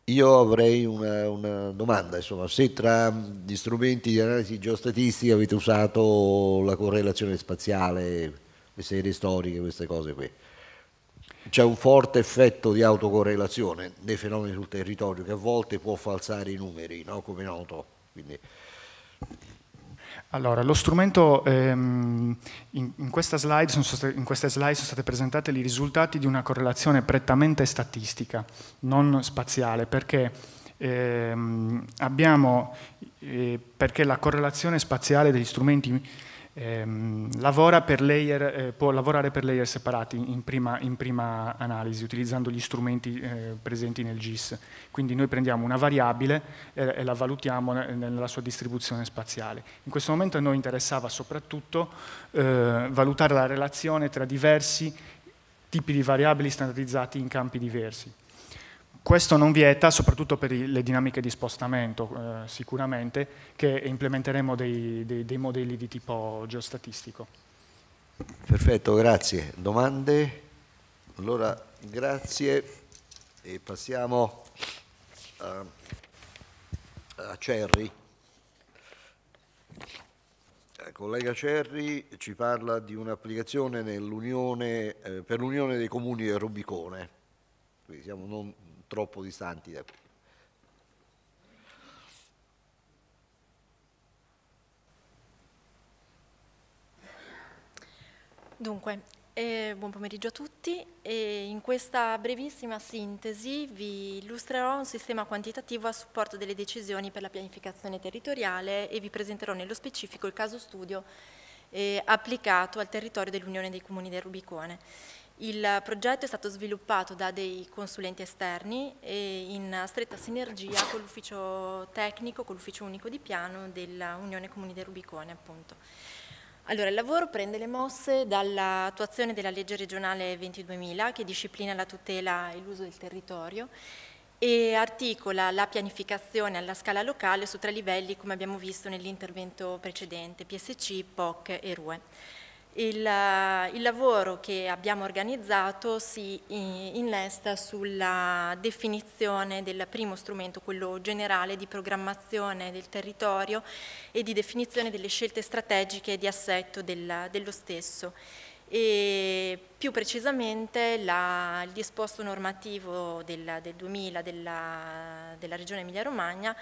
Io avrei una, una domanda, insomma, se tra gli strumenti di analisi geostatistica avete usato la correlazione spaziale, le serie storiche, queste cose qui, c'è un forte effetto di autocorrelazione nei fenomeni sul territorio che a volte può falsare i numeri, no? come noto. Quindi, allora, lo strumento, ehm, in, in, questa slide sono, in queste slide sono stati presentati i risultati di una correlazione prettamente statistica, non spaziale, perché, ehm, abbiamo, eh, perché la correlazione spaziale degli strumenti ehm, lavora per layer, eh, può lavorare per layer separati in prima, in prima analisi, utilizzando gli strumenti eh, presenti nel GIS. Quindi noi prendiamo una variabile e, eh, e la valutiamo nella sua distribuzione spaziale. In questo momento a noi interessava soprattutto eh, valutare la relazione tra diversi tipi di variabili standardizzati in campi diversi. Questo non vieta, soprattutto per le dinamiche di spostamento eh, sicuramente, che implementeremo dei, dei, dei modelli di tipo geostatistico. Perfetto, grazie. Domande? Allora, grazie e passiamo a, a Cerri. Il eh, collega Cerri ci parla di un'applicazione eh, per l'Unione dei Comuni del Rubicone. Quindi siamo non troppo distanti da qui. Dunque, eh, buon pomeriggio a tutti e in questa brevissima sintesi vi illustrerò un sistema quantitativo a supporto delle decisioni per la pianificazione territoriale e vi presenterò nello specifico il caso studio eh, applicato al territorio dell'Unione dei Comuni del Rubicone. Il progetto è stato sviluppato da dei consulenti esterni e in stretta sinergia con l'ufficio tecnico, con l'ufficio unico di piano dell'Unione Comuni del Rubicone appunto. Allora, il lavoro prende le mosse dall'attuazione della legge regionale 22.000 che disciplina la tutela e l'uso del territorio e articola la pianificazione alla scala locale su tre livelli come abbiamo visto nell'intervento precedente, PSC, POC e RUE. Il, eh, il, lavoro che abbiamo organizzato si innesta sulla definizione del primo strumento, quello generale di programmazione del territorio e di definizione delle scelte strategiche di assetto del, dello stesso. E più precisamente la, il disposto normativo del, del 2000 della, della Regione Emilia-Romagna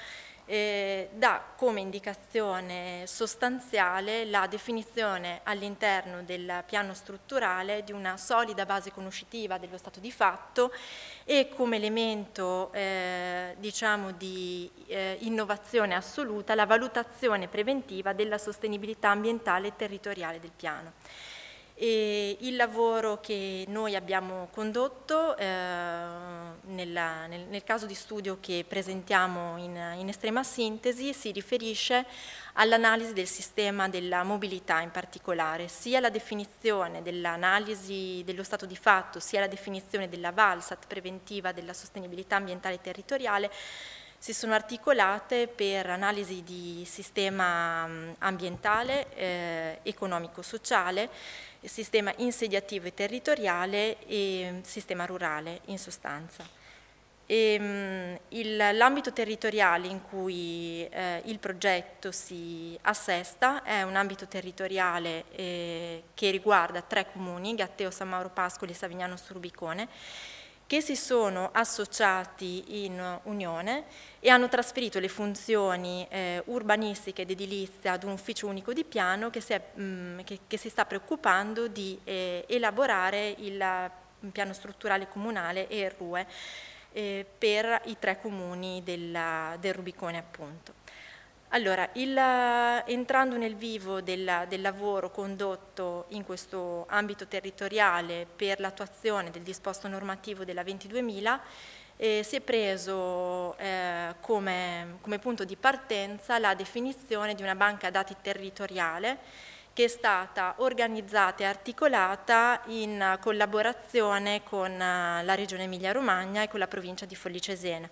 eh, dà come indicazione sostanziale la definizione all'interno del piano strutturale di una solida base conoscitiva dello stato di fatto e come elemento eh, diciamo di eh, innovazione assoluta la valutazione preventiva della sostenibilità ambientale e territoriale del piano. E il lavoro che noi abbiamo condotto eh, nella, nel, nel, caso di studio che presentiamo in, in estrema sintesi si riferisce all'analisi del sistema della mobilità in particolare, sia la definizione dell'analisi dello stato di fatto, sia la definizione della VALSAT preventiva della sostenibilità ambientale e territoriale si sono articolate per analisi di sistema mm, ambientale, eh, economico-sociale, sistema insediativo e territoriale e mm, sistema rurale in sostanza. Ehm, l'ambito territoriale in cui eh, il progetto si assesta è un ambito territoriale eh, che riguarda tre comuni, Gatteo, San Mauro Pascoli e Savignano Surbicone, che si sono associati in unione e hanno trasferito le funzioni eh, urbanistiche ed edilizie ad un ufficio unico di piano che si, è, mh, mm, che, che si sta preoccupando di eh, elaborare il mm, piano strutturale comunale e il RUE eh, per i tre comuni della, del Rubicone appunto. Allora, il, entrando nel vivo del, del, lavoro condotto in questo ambito territoriale per l'attuazione del disposto normativo della 22.000, eh, si è preso eh, come, come punto di partenza la definizione di una banca dati territoriale che è stata organizzata e articolata in collaborazione con eh, la Regione Emilia-Romagna e con la provincia di Follicesena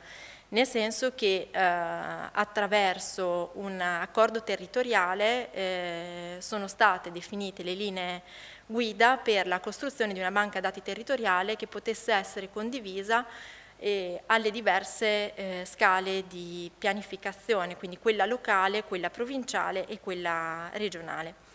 nel senso che eh, attraverso un accordo territoriale eh, sono state definite le linee guida per la costruzione di una banca dati territoriale che potesse essere condivisa eh, alle diverse eh, scale di pianificazione, quindi quella locale, quella provinciale e quella regionale.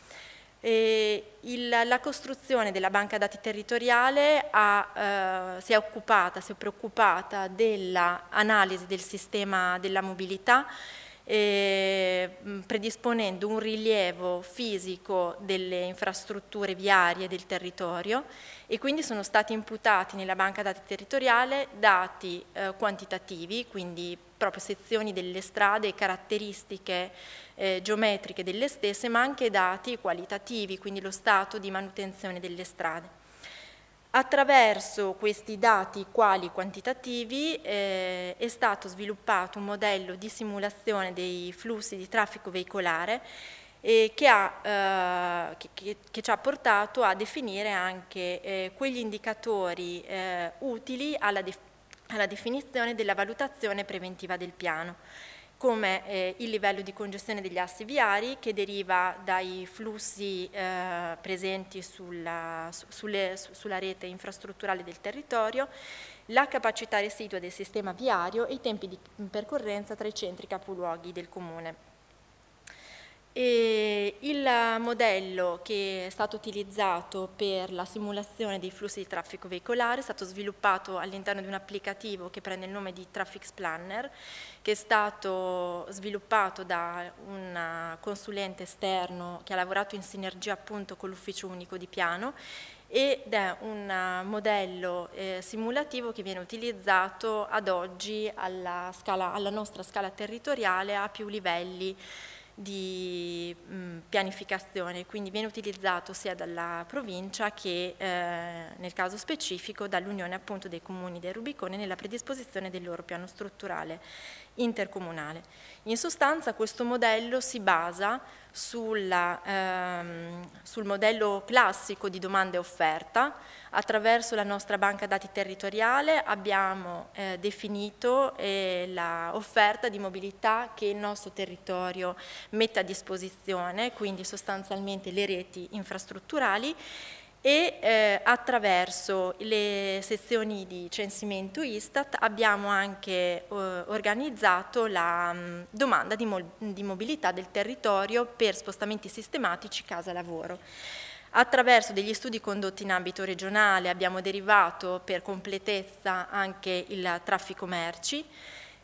Il, la costruzione della banca dati territoriale ha, eh, si è occupata, si è preoccupata dell'analisi del sistema della mobilità eh, predisponendo un rilievo fisico delle infrastrutture viarie del territorio e quindi sono stati imputati nella banca dati territoriale dati eh, quantitativi, quindi proprio sezioni delle strade e caratteristiche eh, geometriche delle stesse, ma anche dati qualitativi, quindi lo stato di manutenzione delle strade. Attraverso questi dati quali quantitativi eh, è stato sviluppato un modello di simulazione dei flussi di traffico veicolare eh, che, ha, eh, che, che, che, ci ha portato a definire anche eh, quegli indicatori eh, utili alla, def alla definizione della valutazione preventiva del piano come eh, il livello di congestione degli assi viari che deriva dai flussi eh, presenti sulla, su, sulle, su, sulla, rete infrastrutturale del territorio, la capacità residua del sistema viario e i tempi di percorrenza tra i centri capoluoghi del comune. E il modello che è stato utilizzato per la simulazione dei flussi di traffico veicolare è stato sviluppato all'interno di un applicativo che prende il nome di Traffic Planner, che è stato sviluppato da un consulente esterno che ha lavorato in sinergia appunto con l'ufficio unico di piano ed è un modello eh, simulativo che viene utilizzato ad oggi alla, scala, alla nostra scala territoriale a più livelli di mm, pianificazione, quindi viene utilizzato sia dalla provincia che eh, nel caso specifico dall'Unione appunto dei comuni del Rubicone nella predisposizione del loro piano strutturale intercomunale. In sostanza questo modello si basa sulla, ehm, sul modello classico di domanda e offerta. Attraverso la nostra banca dati territoriale abbiamo eh, definito eh, l'offerta di mobilità che il nostro territorio mette a disposizione, quindi sostanzialmente le reti infrastrutturali e eh, attraverso le sezioni di censimento Istat abbiamo anche eh, organizzato la mh, mm, domanda di, di mobilità del territorio per spostamenti sistematici casa-lavoro. Attraverso degli studi condotti in ambito regionale abbiamo derivato per completezza anche il traffico merci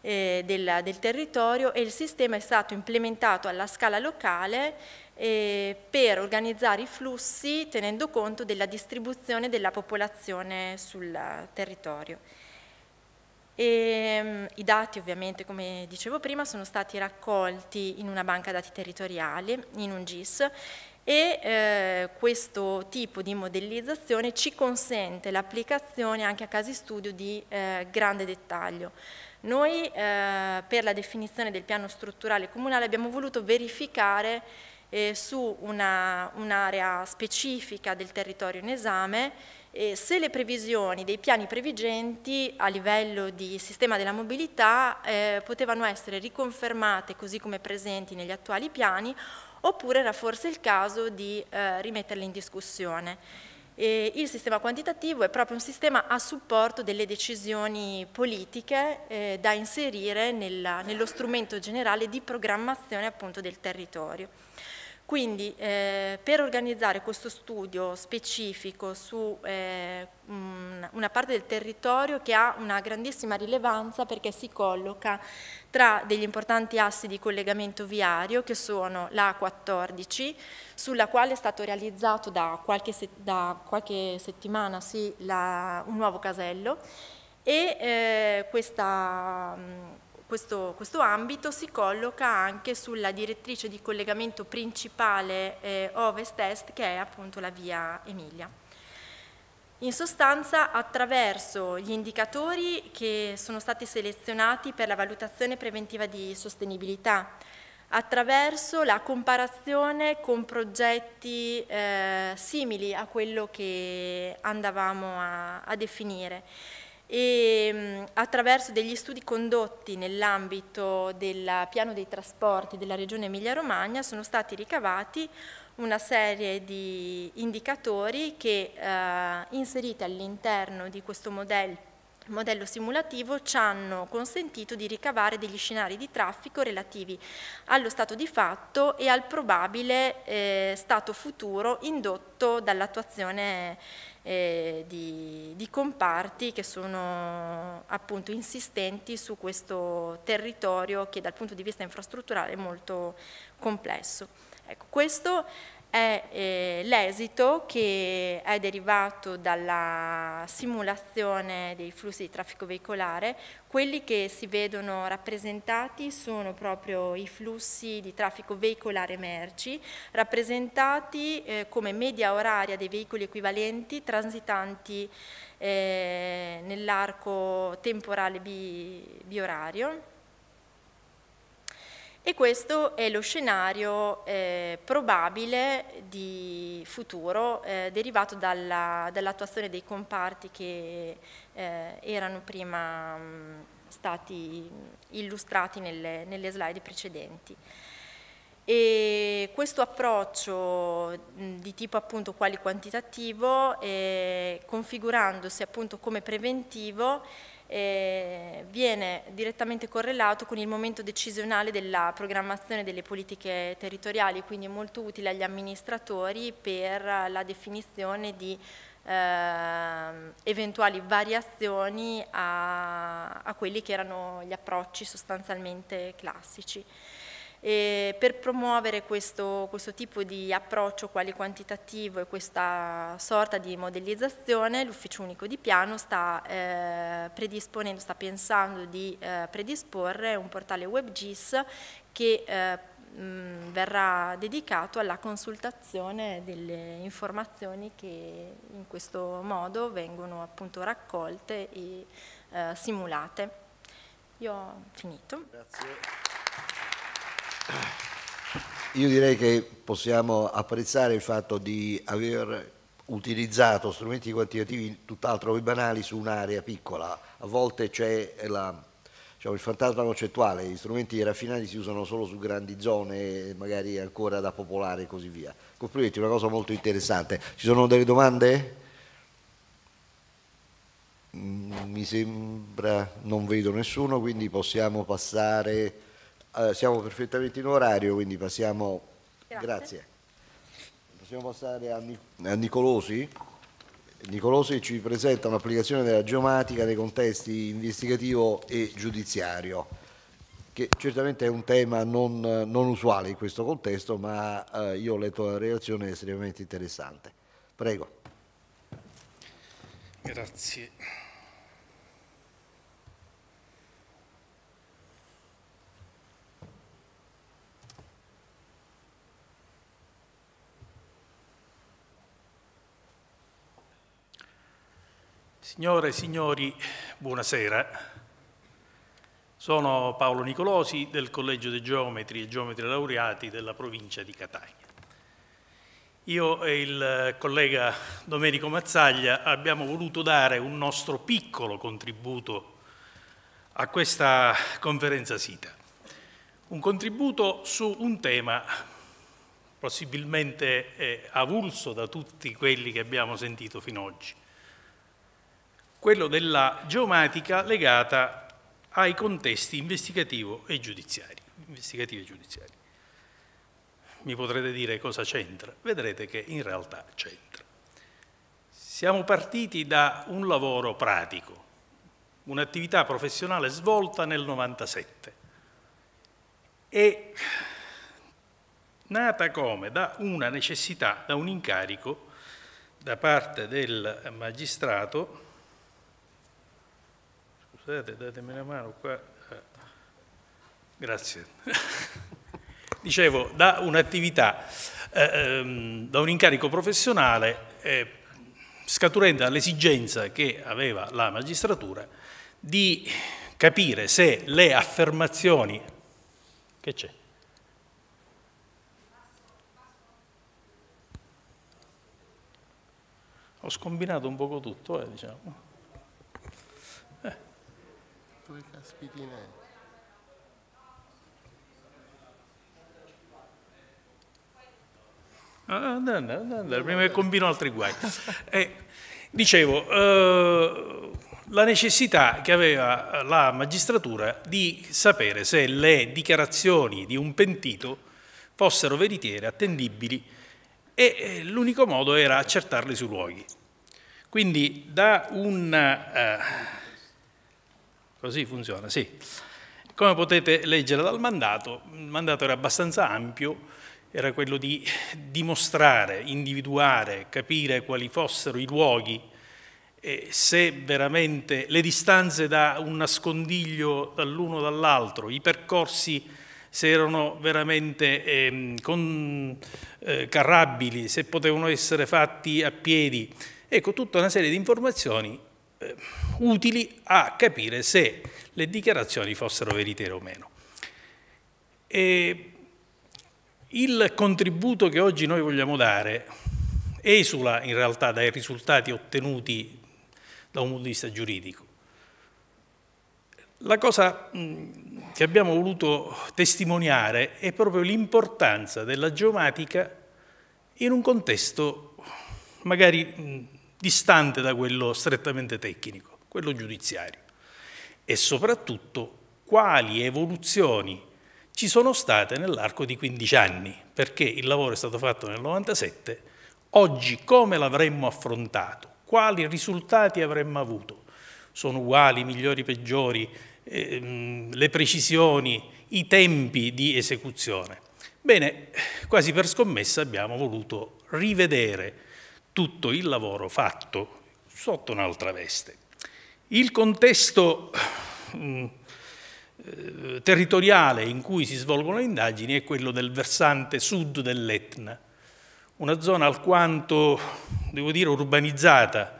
eh, del, del, territorio e il sistema è stato implementato alla scala locale eh, per organizzare i flussi tenendo conto della distribuzione della popolazione sul territorio. E, ehm, I dati ovviamente, come dicevo prima, sono stati raccolti in una banca dati territoriale, in un GIS, e eh, questo tipo di modellizzazione ci consente l'applicazione anche a casi studio di eh, grande dettaglio. Noi eh, per la definizione del piano strutturale comunale abbiamo voluto verificare eh, su un'area specifica del territorio in esame e se le previsioni dei piani previgenti a livello di sistema della mobilità eh, potevano essere riconfermate così come presenti negli attuali piani oppure era forse il caso di eh, rimetterle in discussione. E il sistema quantitativo è proprio un sistema a supporto delle decisioni politiche eh, da inserire nella, nello strumento generale di programmazione appunto del territorio. Quindi eh, per organizzare questo studio specifico su eh, una parte del territorio che ha una grandissima rilevanza perché si colloca tra degli importanti assi di collegamento viario che sono la A14 sulla quale è stato realizzato da qualche, se da qualche settimana sì, la, un nuovo casello e eh, questa questo, questo, ambito si colloca anche sulla direttrice di collegamento principale eh, ovest-est che è appunto la via Emilia. In sostanza attraverso gli indicatori che sono stati selezionati per la valutazione preventiva di sostenibilità, attraverso la comparazione con progetti eh, simili a quello che andavamo a, a definire e attraverso degli studi condotti nell'ambito del piano dei trasporti della regione Emilia-Romagna sono stati ricavati una serie di indicatori che eh, inseriti all'interno di questo modello, modello simulativo ci hanno consentito di ricavare degli scenari di traffico relativi allo stato di fatto e al probabile eh, stato futuro indotto dall'attuazione eh, di, di, comparti che sono appunto insistenti su questo territorio che dal punto di vista infrastrutturale è molto complesso. Ecco, questo è eh, l'esito che è derivato dalla simulazione dei flussi di traffico veicolare. Quelli che si vedono rappresentati sono proprio i flussi di traffico veicolare merci, rappresentati eh, come media oraria dei veicoli equivalenti transitanti eh, nell'arco temporale bi biorario e questo è lo scenario eh, probabile di futuro eh, derivato dall'attuazione dei comparti che eh, erano prima mh, mm, stati illustrati nelle, nelle slide precedenti. E questo approccio mm, di tipo appunto quali quantitativo, eh, configurandosi appunto come preventivo, eh, viene direttamente correlato con il momento decisionale della programmazione delle politiche territoriali, quindi è molto utile agli amministratori per la definizione di eh, eventuali variazioni a, a quelli che erano gli approcci sostanzialmente classici. E per promuovere questo, questo, tipo di approccio quali quantitativo e questa sorta di modellizzazione, l'Ufficio Unico di Piano sta, eh, sta pensando di eh, predisporre un portale WebGIS che eh, mh, verrà dedicato alla consultazione delle informazioni che in questo modo vengono appunto raccolte e eh, simulate. Io ho finito. Grazie. Io direi che possiamo apprezzare il fatto di aver utilizzato strumenti quantitativi tutt'altro che banali su un'area piccola. A volte c'è la, diciamo, il fantasma concettuale, gli strumenti raffinati si usano solo su grandi zone, magari ancora da popolare e così via. Complimenti, una cosa molto interessante. Ci sono delle domande? Mm, mi sembra non vedo nessuno, quindi possiamo passare allora, siamo perfettamente in orario, quindi passiamo... Grazie. Grazie. Possiamo passare a, Nic a Nicolosi? Nicolosi ci presenta un'applicazione della geomatica nei contesti investigativo e giudiziario, che certamente è un tema non, non usuale in questo contesto, ma eh, io ho letto la relazione estremamente interessante. Prego. Grazie. Signore e signori, buonasera. Sono Paolo Nicolosi del Collegio dei Geometri e Geometri Laureati della provincia di Catania. Io e il collega Domenico Mazzaglia abbiamo voluto dare un nostro piccolo contributo a questa conferenza sita. Un contributo su un tema possibilmente eh, avulso da tutti quelli che abbiamo sentito fino ad oggi quello della geomatica legata ai contesti investigativo e giudiziario. Investigativi e giudiziari. Mi potrete dire cosa c'entra? Vedrete che in realtà c'entra. Siamo partiti da un lavoro pratico, un'attività professionale svolta nel 97 e nata come? Da una necessità, da un incarico da parte del magistrato Aspettate, datemi una mano qua. Eh, grazie. Dicevo, da un'attività, eh, ehm, da un incarico professionale, eh, scaturente dall'esigenza che aveva la magistratura di capire se le affermazioni... Che c'è? Ho scombinato un poco tutto, eh, diciamo dove caspitina è? Ah, ah no, no, no, prima che combino altri guai. Eh, dicevo, eh, la necessità che aveva la magistratura di sapere se le dichiarazioni di un pentito fossero veritiere, attendibili, e eh, l'unico modo era accertarle sui luoghi. Quindi da un... Eh, Così funziona, sì. Come potete leggere dal mandato, il mandato era abbastanza ampio, era quello di dimostrare, individuare, capire quali fossero i luoghi e se veramente le distanze da un nascondiglio dall'uno dall'altro, i percorsi se erano veramente eh, con, eh, carrabili, se potevano essere fatti a piedi. Ecco, tutta una serie di informazioni eh, utili a capire se le dichiarazioni fossero veritiere o meno. E il contributo che oggi noi vogliamo dare esula in realtà dai risultati ottenuti da un punto di vista giuridico. La cosa che abbiamo voluto testimoniare è proprio l'importanza della geomatica in un contesto magari distante da quello strettamente tecnico, quello giudiziario. E soprattutto quali evoluzioni ci sono state nell'arco di 15 anni, perché il lavoro è stato fatto nel 97, oggi come l'avremmo affrontato, quali risultati avremmo avuto, sono uguali, migliori, peggiori, ehm, le precisioni, i tempi di esecuzione. Bene, quasi per scommessa abbiamo voluto rivedere tutto il lavoro fatto sotto un'altra veste. Il contesto mm, eh, territoriale in cui si svolgono le indagini è quello del versante sud dell'Etna, una zona alquanto, devo dire, urbanizzata,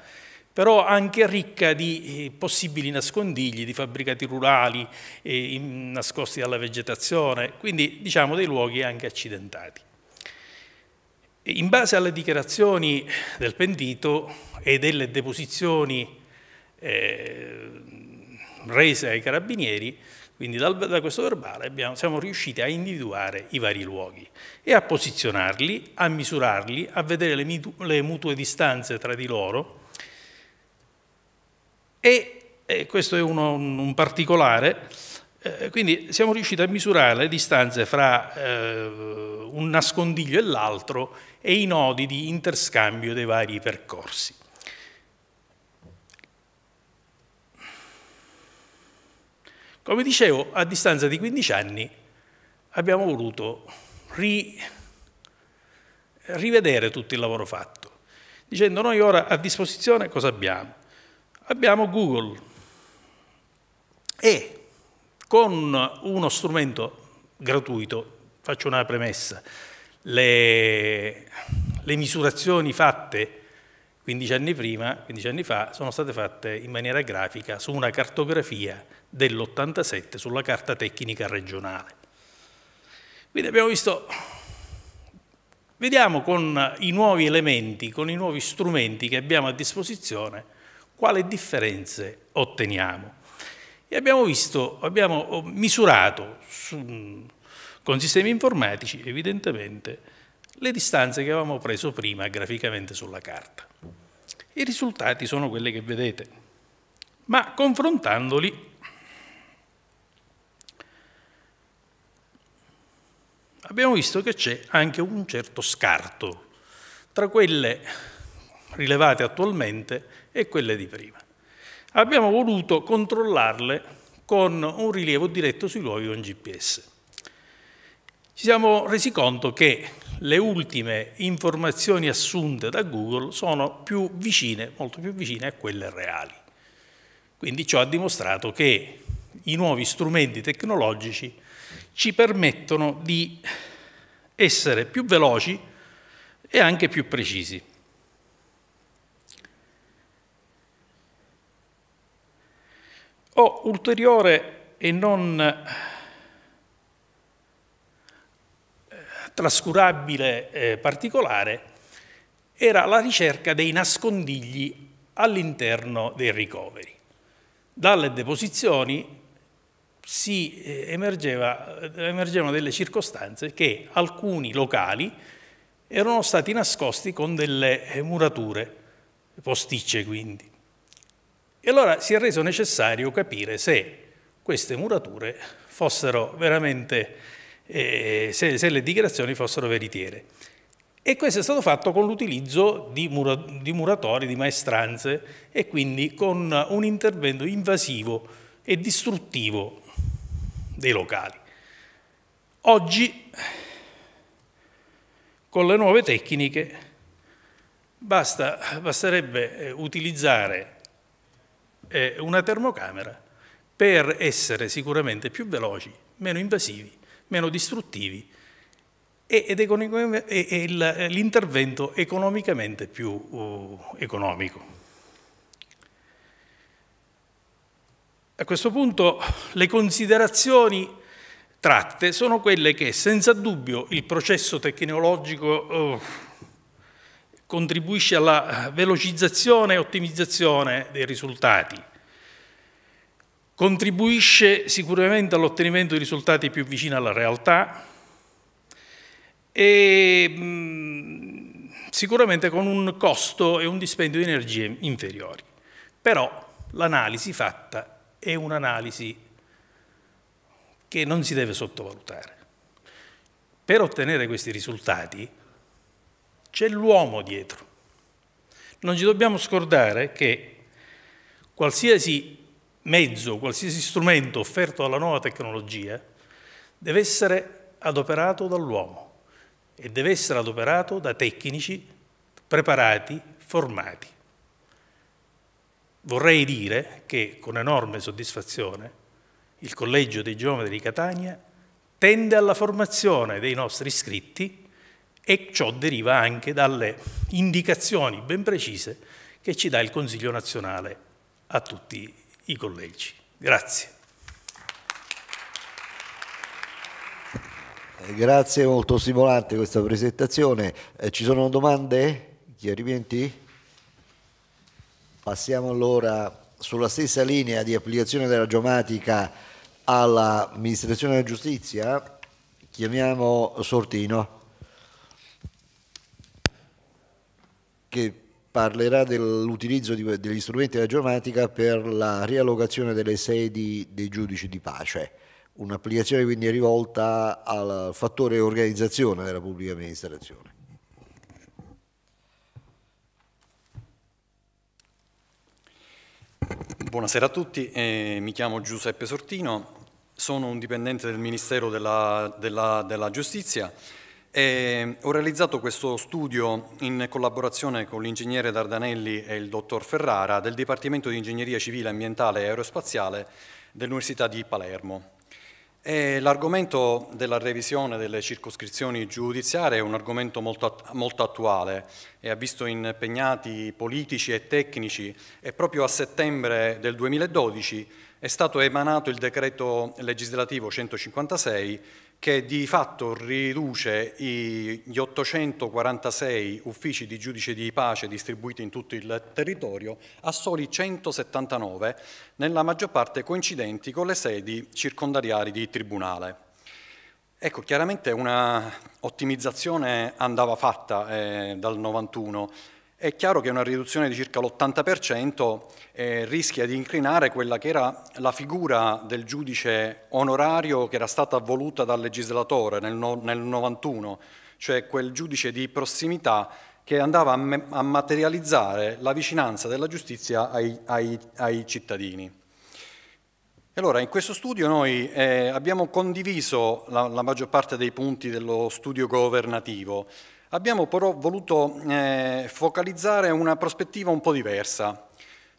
però anche ricca di eh, possibili nascondigli, di fabbricati rurali eh, nascosti dalla vegetazione, quindi diciamo dei luoghi anche accidentati. In base alle dichiarazioni del pentito e delle deposizioni eh, rese ai carabinieri, quindi dal, da questo verbale abbiamo, siamo riusciti a individuare i vari luoghi e a posizionarli, a misurarli, a vedere le, mitu, le mutue distanze tra di loro e, e questo è uno, un particolare, eh, quindi siamo riusciti a misurare le distanze fra eh, un nascondiglio e l'altro e i nodi di interscambio dei vari percorsi. Come dicevo, a distanza di 15 anni abbiamo voluto ri, rivedere tutto il lavoro fatto, dicendo noi ora a disposizione cosa abbiamo? Abbiamo Google e con uno strumento gratuito, faccio una premessa, le, le misurazioni fatte 15 anni, prima, 15 anni fa, sono state fatte in maniera grafica su una cartografia dell'87 sulla carta tecnica regionale. Quindi abbiamo visto, vediamo con i nuovi elementi, con i nuovi strumenti che abbiamo a disposizione, quale differenze otteniamo. E abbiamo visto, abbiamo oh, misurato su, con sistemi informatici, evidentemente, le distanze che avevamo preso prima graficamente sulla carta. I risultati sono quelli che vedete, ma confrontandoli abbiamo visto che c'è anche un certo scarto tra quelle rilevate attualmente e quelle di prima. Abbiamo voluto controllarle con un rilievo diretto sui luoghi con GPS ci siamo resi conto che le ultime informazioni assunte da Google sono più vicine, molto più vicine a quelle reali. Quindi ciò ha dimostrato che i nuovi strumenti tecnologici ci permettono di essere più veloci e anche più precisi. Ho ulteriore e non trascurabile eh, particolare era la ricerca dei nascondigli all'interno dei ricoveri. Dalle deposizioni si eh, emergeva, eh, emergevano delle circostanze che alcuni locali erano stati nascosti con delle eh, murature, posticce quindi. E allora si è reso necessario capire se queste murature fossero veramente eh, se, se, le dichiarazioni fossero veritiere. E questo è stato fatto con l'utilizzo di, mura, di muratori, di maestranze e quindi con un intervento invasivo e distruttivo dei locali. Oggi, con le nuove tecniche, basta, basterebbe eh, utilizzare eh, una termocamera per essere sicuramente più veloci, meno invasivi meno distruttivi e, l'intervento economicamente più uh, economico. A questo punto le considerazioni tratte sono quelle che senza dubbio il processo tecnologico uh, contribuisce alla velocizzazione e ottimizzazione dei risultati contribuisce sicuramente all'ottenimento di risultati più vicini alla realtà e mm, sicuramente con un costo e un dispendio di energie inferiori. Però l'analisi fatta è un'analisi che non si deve sottovalutare. Per ottenere questi risultati c'è l'uomo dietro. Non ci dobbiamo scordare che qualsiasi mezzo, qualsiasi strumento offerto dalla nuova tecnologia deve essere adoperato dall'uomo e deve essere adoperato da tecnici preparati, formati. Vorrei dire che con enorme soddisfazione il Collegio dei Geometri di Catania tende alla formazione dei nostri iscritti e ciò deriva anche dalle indicazioni ben precise che ci dà il Consiglio nazionale a tutti i collegi. Grazie. Eh, grazie, molto stimolante questa presentazione. Eh, ci sono domande? Chiarimenti? Passiamo allora sulla stessa linea di applicazione della giomatica all'amministrazione della giustizia. Chiamiamo Sortino che parlerà dell'utilizzo di, degli strumenti della geomatica per la riallocazione delle sedi dei giudici di pace, un'applicazione quindi rivolta al fattore organizzazione della pubblica amministrazione. Buonasera a tutti, eh, mi chiamo Giuseppe Sortino, sono un dipendente del Ministero della, della, della Giustizia e ehm, ho realizzato questo studio in collaborazione con l'ingegnere Dardanelli e il dottor Ferrara del Dipartimento di Ingegneria Civile, Ambientale e Aerospaziale dell'Università di Palermo. l'argomento della revisione delle circoscrizioni giudiziarie è un argomento molto, molto attuale e ha visto impegnati politici e tecnici e proprio a settembre del 2012 è stato emanato il decreto legislativo 156 che di fatto riduce gli 846 uffici di giudice di pace distribuiti in tutto il territorio a soli 179, nella maggior parte coincidenti con le sedi circondariali di tribunale. Ecco, chiaramente una ottimizzazione andava fatta eh, dal 91 è chiaro che una riduzione di circa l'80% eh, rischia di incrinare quella che era la figura del giudice onorario che era stata voluta dal legislatore nel, no, nel 91, cioè quel giudice di prossimità che andava a, a materializzare la vicinanza della giustizia ai, ai, ai cittadini. E allora, in questo studio noi eh, abbiamo condiviso la, la maggior parte dei punti dello studio governativo, Abbiamo però voluto eh, focalizzare una prospettiva un po' diversa,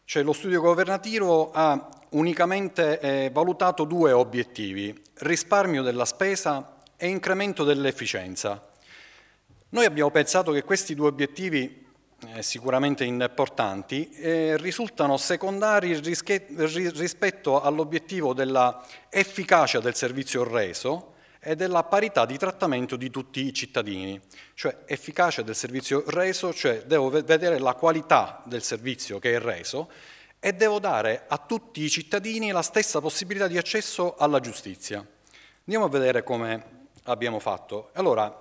cioè lo studio governativo ha unicamente eh, valutato due obiettivi, risparmio della spesa e incremento dell'efficienza. Noi abbiamo pensato che questi due obiettivi, eh, sicuramente importanti, eh, risultano secondari rispetto all'obiettivo dell'efficacia del servizio reso e della parità di trattamento di tutti i cittadini, cioè efficacia del servizio reso, cioè devo vedere la qualità del servizio che è reso e devo dare a tutti i cittadini la stessa possibilità di accesso alla giustizia. Andiamo a vedere come abbiamo fatto. Allora,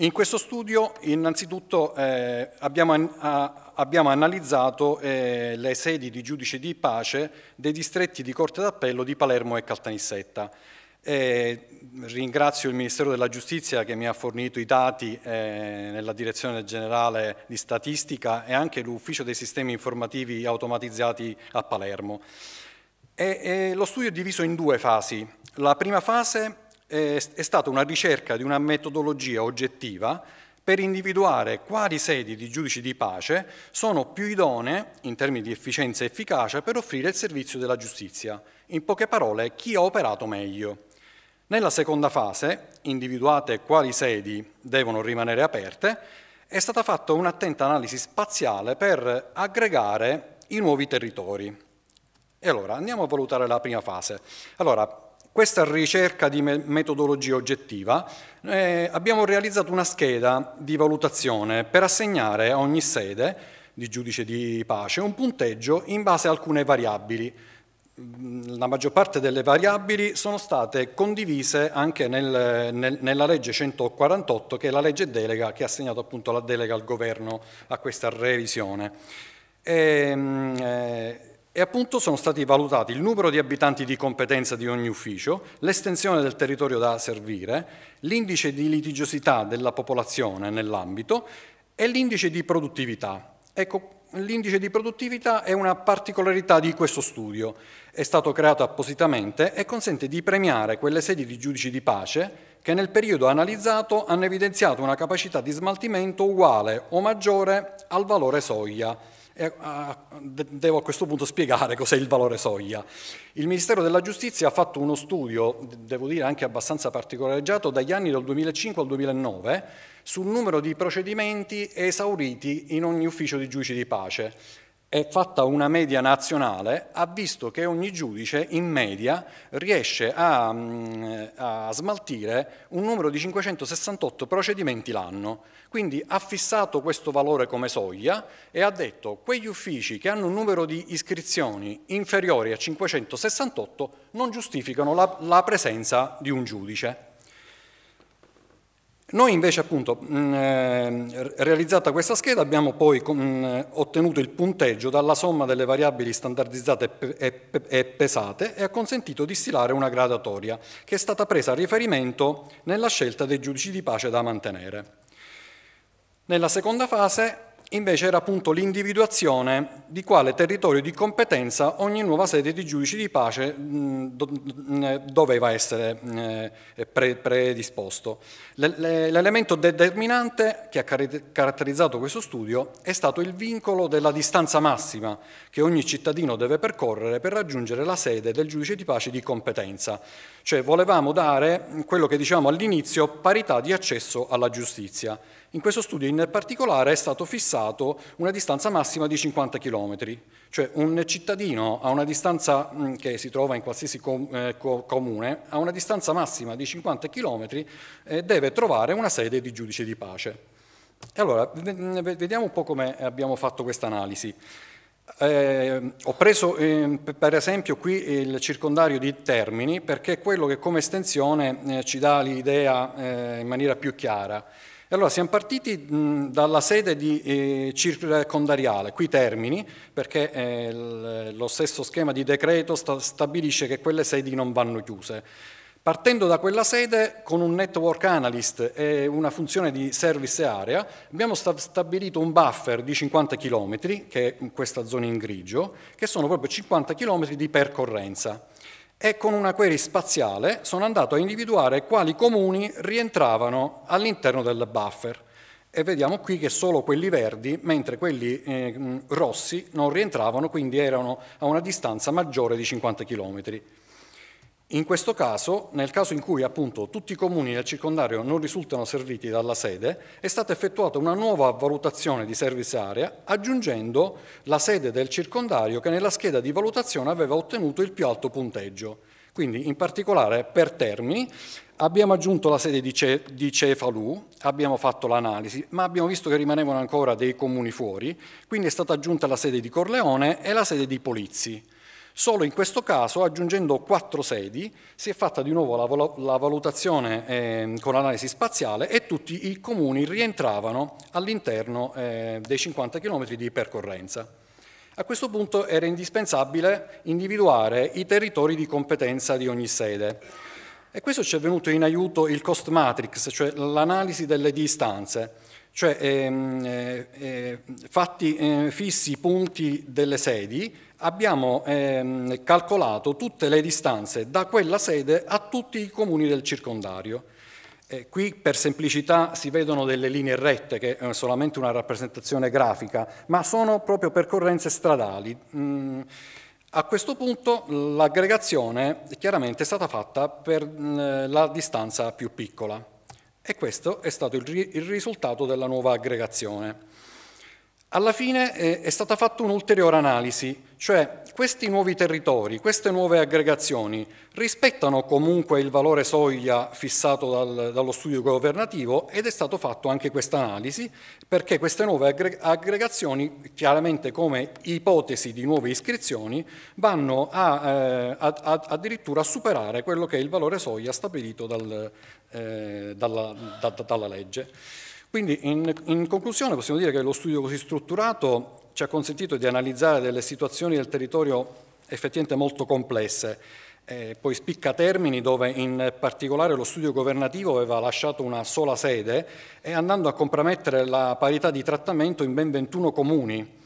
in questo studio innanzitutto eh, abbiamo, a, abbiamo, analizzato eh, le sedi di giudice di pace dei distretti di Corte d'Appello di Palermo e Caltanissetta e ringrazio il Ministero della Giustizia che mi ha fornito i dati eh, nella Direzione Generale di Statistica e anche l'Ufficio dei Sistemi Informativi Automatizzati a Palermo. E, e lo studio è diviso in due fasi. La prima fase è, è stata una ricerca di una metodologia oggettiva per individuare quali sedi di giudici di pace sono più idonee, in termini di efficienza e efficacia, per offrire il servizio della giustizia. In poche parole, chi ha operato meglio. Nella seconda fase, individuate quali sedi devono rimanere aperte, è stata fatta un'attenta analisi spaziale per aggregare i nuovi territori. E allora andiamo a valutare la prima fase. Allora, questa ricerca di metodologia oggettiva, eh, abbiamo realizzato una scheda di valutazione per assegnare a ogni sede di giudice di pace un punteggio in base a alcune variabili la maggior parte delle variabili sono state condivise anche nel, nel, nella legge 148 che è la legge delega che ha assegnato appunto la delega al governo a questa revisione. E, ehm, eh, e appunto sono stati valutati il numero di abitanti di competenza di ogni ufficio, l'estensione del territorio da servire, l'indice di litigiosità della popolazione nell'ambito e l'indice di produttività. Ecco, l'indice di produttività è una particolarità di questo studio è stato creato appositamente e consente di premiare quelle sedi di giudici di pace che nel periodo analizzato hanno evidenziato una capacità di smaltimento uguale o maggiore al valore soglia. E, a, eh, devo a questo punto spiegare cos'è il valore soglia. Il Ministero della Giustizia ha fatto uno studio, devo dire anche abbastanza particolareggiato, dagli anni dal 2005 al 2009 sul numero di procedimenti esauriti in ogni ufficio di giudici di pace e fatta una media nazionale, ha visto che ogni giudice in media riesce a, mm, a smaltire un numero di 568 procedimenti l'anno. Quindi ha fissato questo valore come soglia e ha detto quegli uffici che hanno un numero di iscrizioni inferiori a 568 non giustificano la, la presenza di un giudice. Noi invece appunto, mm, eh, realizzata questa scheda, abbiamo poi mm, ottenuto il punteggio dalla somma delle variabili standardizzate e pesate e ha consentito di stilare una gradatoria che è stata presa a riferimento nella scelta dei giudici di pace da mantenere. Nella seconda fase invece era appunto l'individuazione di quale territorio di competenza ogni nuova sede di giudici di pace mm, mm, eh, doveva essere mm, eh, predisposto. L'elemento determinante che ha caratterizzato questo studio è stato il vincolo della distanza massima che ogni cittadino deve percorrere per raggiungere la sede del giudice di pace di competenza, cioè volevamo dare quello che diciamo all'inizio, parità di accesso alla giustizia. In questo studio in particolare è stato fissato una distanza massima di 50 km, cioè un cittadino a una distanza mm, che si trova in qualsiasi eh, comune, a una distanza massima di 50 km deve trovare una sede di giudice di pace. E allora, mm, vediamo un po' come abbiamo fatto questa analisi. Eh, ho preso eh, per esempio qui il circondario di Termini perché è quello che come estensione eh, ci dà l'idea eh, in maniera più chiara. E allora siamo partiti mh, dalla sede di, eh, circondariale, qui Termini, perché eh, lo stesso schema di decreto sta, stabilisce che quelle sedi non vanno chiuse. Partendo da quella sede, con un network analyst e una funzione di service area, abbiamo stabilito un buffer di 50 km, che è questa zona in grigio, che sono proprio 50 km di percorrenza. E con una query spaziale sono andato a individuare quali comuni rientravano all'interno del buffer. E vediamo qui che solo quelli verdi, mentre quelli eh, rossi non rientravano, quindi erano a una distanza maggiore di 50 km. In questo caso, nel caso in cui appunto tutti i comuni del circondario non risultano serviti dalla sede, è stata effettuata una nuova valutazione di service area aggiungendo la sede del circondario che nella scheda di valutazione aveva ottenuto il più alto punteggio. Quindi in particolare per Termini abbiamo aggiunto la sede di, Ce di Cefalù, abbiamo fatto l'analisi, ma abbiamo visto che rimanevano ancora dei comuni fuori, quindi è stata aggiunta la sede di Corleone e la sede di Polizzi. Solo in questo caso, aggiungendo quattro sedi, si è fatta di nuovo la, valutazione eh, con analisi spaziale e tutti i comuni rientravano all'interno eh, dei 50 km di percorrenza. A questo punto era indispensabile individuare i territori di competenza di ogni sede. E questo ci è venuto in aiuto il cost matrix, cioè l'analisi delle distanze cioè ehm, eh, eh, fatti eh, fissi i punti delle sedi, abbiamo ehm, calcolato tutte le distanze da quella sede a tutti i comuni del circondario. Eh, qui per semplicità si vedono delle linee rette, che è eh, solamente una rappresentazione grafica, ma sono proprio percorrenze stradali. Mm, a questo punto l'aggregazione chiaramente è stata fatta per mh, mm, la distanza più piccola. E questo è stato il, ri il risultato della nuova aggregazione. Alla fine eh, è stata fatta un'ulteriore analisi, cioè questi nuovi territori, queste nuove aggregazioni rispettano comunque il valore soglia fissato dal, dallo studio governativo ed è stato fatto anche questa analisi perché queste nuove aggre aggregazioni, chiaramente come ipotesi di nuove iscrizioni, vanno a, eh, a, a, addirittura a superare quello che è il valore soglia stabilito dal, eh, dalla, da, dalla, legge. Quindi in, in conclusione possiamo dire che lo studio così strutturato ci ha consentito di analizzare delle situazioni del territorio effettivamente molto complesse, eh, poi spicca termini dove in particolare lo studio governativo aveva lasciato una sola sede e andando a compromettere la parità di trattamento in ben 21 comuni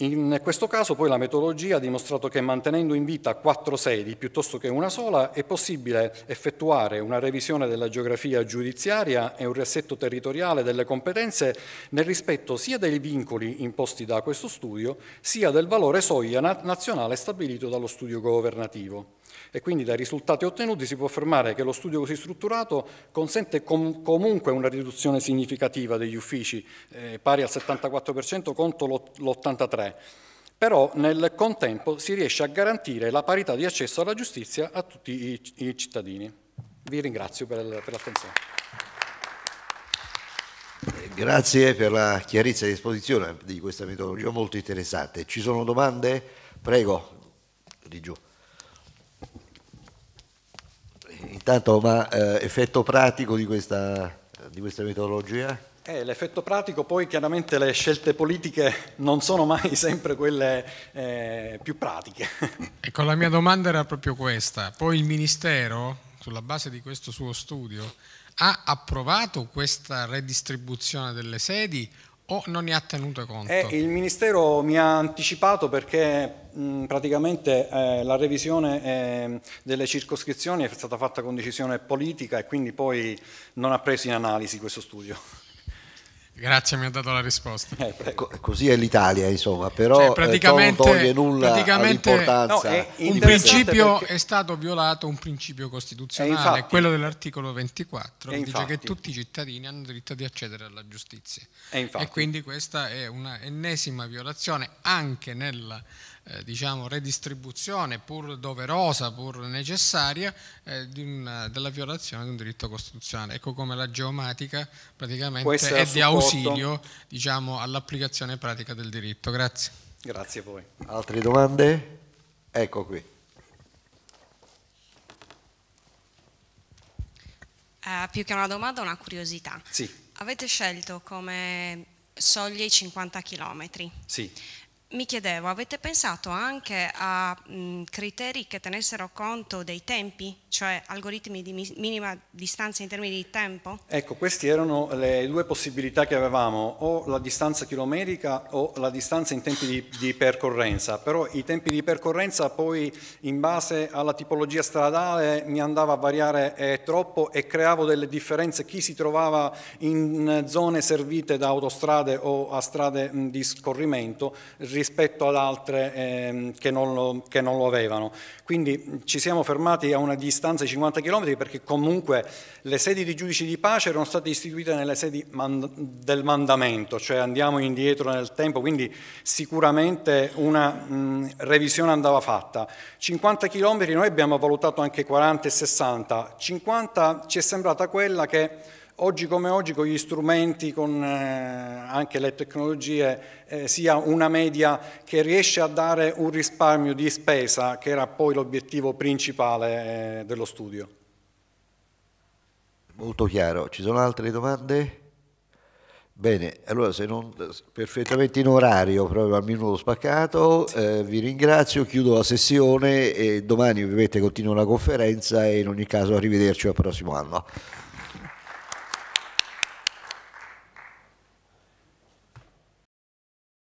in questo caso poi la metodologia ha dimostrato che mantenendo in vita quattro sedi piuttosto che una sola è possibile effettuare una revisione della geografia giudiziaria e un riassetto territoriale delle competenze nel rispetto sia dei vincoli imposti da questo studio sia del valore soglia nazionale stabilito dallo studio governativo e quindi dai risultati ottenuti si può affermare che lo studio così strutturato consente com comunque una riduzione significativa degli uffici, eh, pari al 74% contro l'83%, però nel contempo si riesce a garantire la parità di accesso alla giustizia a tutti i, i cittadini. Vi ringrazio per, per l'attenzione. Grazie per la chiarezza di esposizione di questa metodologia molto interessante. Ci sono domande? Prego, di giù. Intanto, ma eh, effetto pratico di questa, di questa metodologia? Eh, l'effetto pratico, poi chiaramente le scelte politiche non sono mai sempre quelle eh, più pratiche. Ecco, la mia domanda era proprio questa. Poi il Ministero, sulla base di questo suo studio, ha approvato questa redistribuzione delle sedi o non ne ha tenuto conto? Eh, il Ministero mi ha anticipato perché mh, praticamente eh, la revisione eh, delle circoscrizioni è stata fatta con decisione politica e quindi poi non ha preso in analisi questo studio. Grazie, mi ha dato la risposta. Eh, ecco, così è l'Italia, insomma, cioè, però cioè, praticamente, non toglie nulla praticamente, all'importanza. No, eh, un principio perché... è stato violato un principio costituzionale, eh, infatti, quello dell'articolo 24, che infatti, dice che tutti i cittadini hanno diritto di accedere alla giustizia. E, e quindi questa è un'ennesima violazione anche nella eh, diciamo, redistribuzione pur doverosa, pur necessaria, eh, un, eh, della violazione di un diritto costituzionale. Ecco come la geomatica praticamente è di ausilio diciamo, all'applicazione pratica del diritto. Grazie. Grazie a voi. Altre domande? Ecco qui. Uh, più che una domanda, una curiosità. Sì. Avete scelto come soglie i 50 chilometri. Sì mi chiedevo, avete pensato anche a mh, mm, criteri che tenessero conto dei tempi cioè algoritmi di minima distanza in termini di tempo? Ecco, queste erano le due possibilità che avevamo, o la distanza chilometrica o la distanza in tempi di, di, percorrenza, però i tempi di percorrenza poi in base alla tipologia stradale mi andava a variare eh, troppo e creavo delle differenze, chi si trovava in zone servite da autostrade o a strade mh, di scorrimento rispetto ad altre eh, che, non lo, che non lo avevano. Quindi ci siamo fermati a una distanza distanza di 50 km perché comunque le sedi di giudici di pace erano state istituite nelle sedi mand del mandamento, cioè andiamo indietro nel tempo, quindi sicuramente una mh, revisione andava fatta. 50 km noi abbiamo valutato anche 40 e 60, 50 ci è sembrata quella che oggi come oggi con gli strumenti, con eh, anche le tecnologie, eh, sia una media che riesce a dare un risparmio di spesa, che era poi l'obiettivo principale eh, dello studio. Molto chiaro, ci sono altre domande? Bene, allora se non perfettamente in orario, proprio al minuto spaccato, eh, vi ringrazio, chiudo la sessione e domani ovviamente continuo la conferenza e in ogni caso arrivederci al prossimo anno.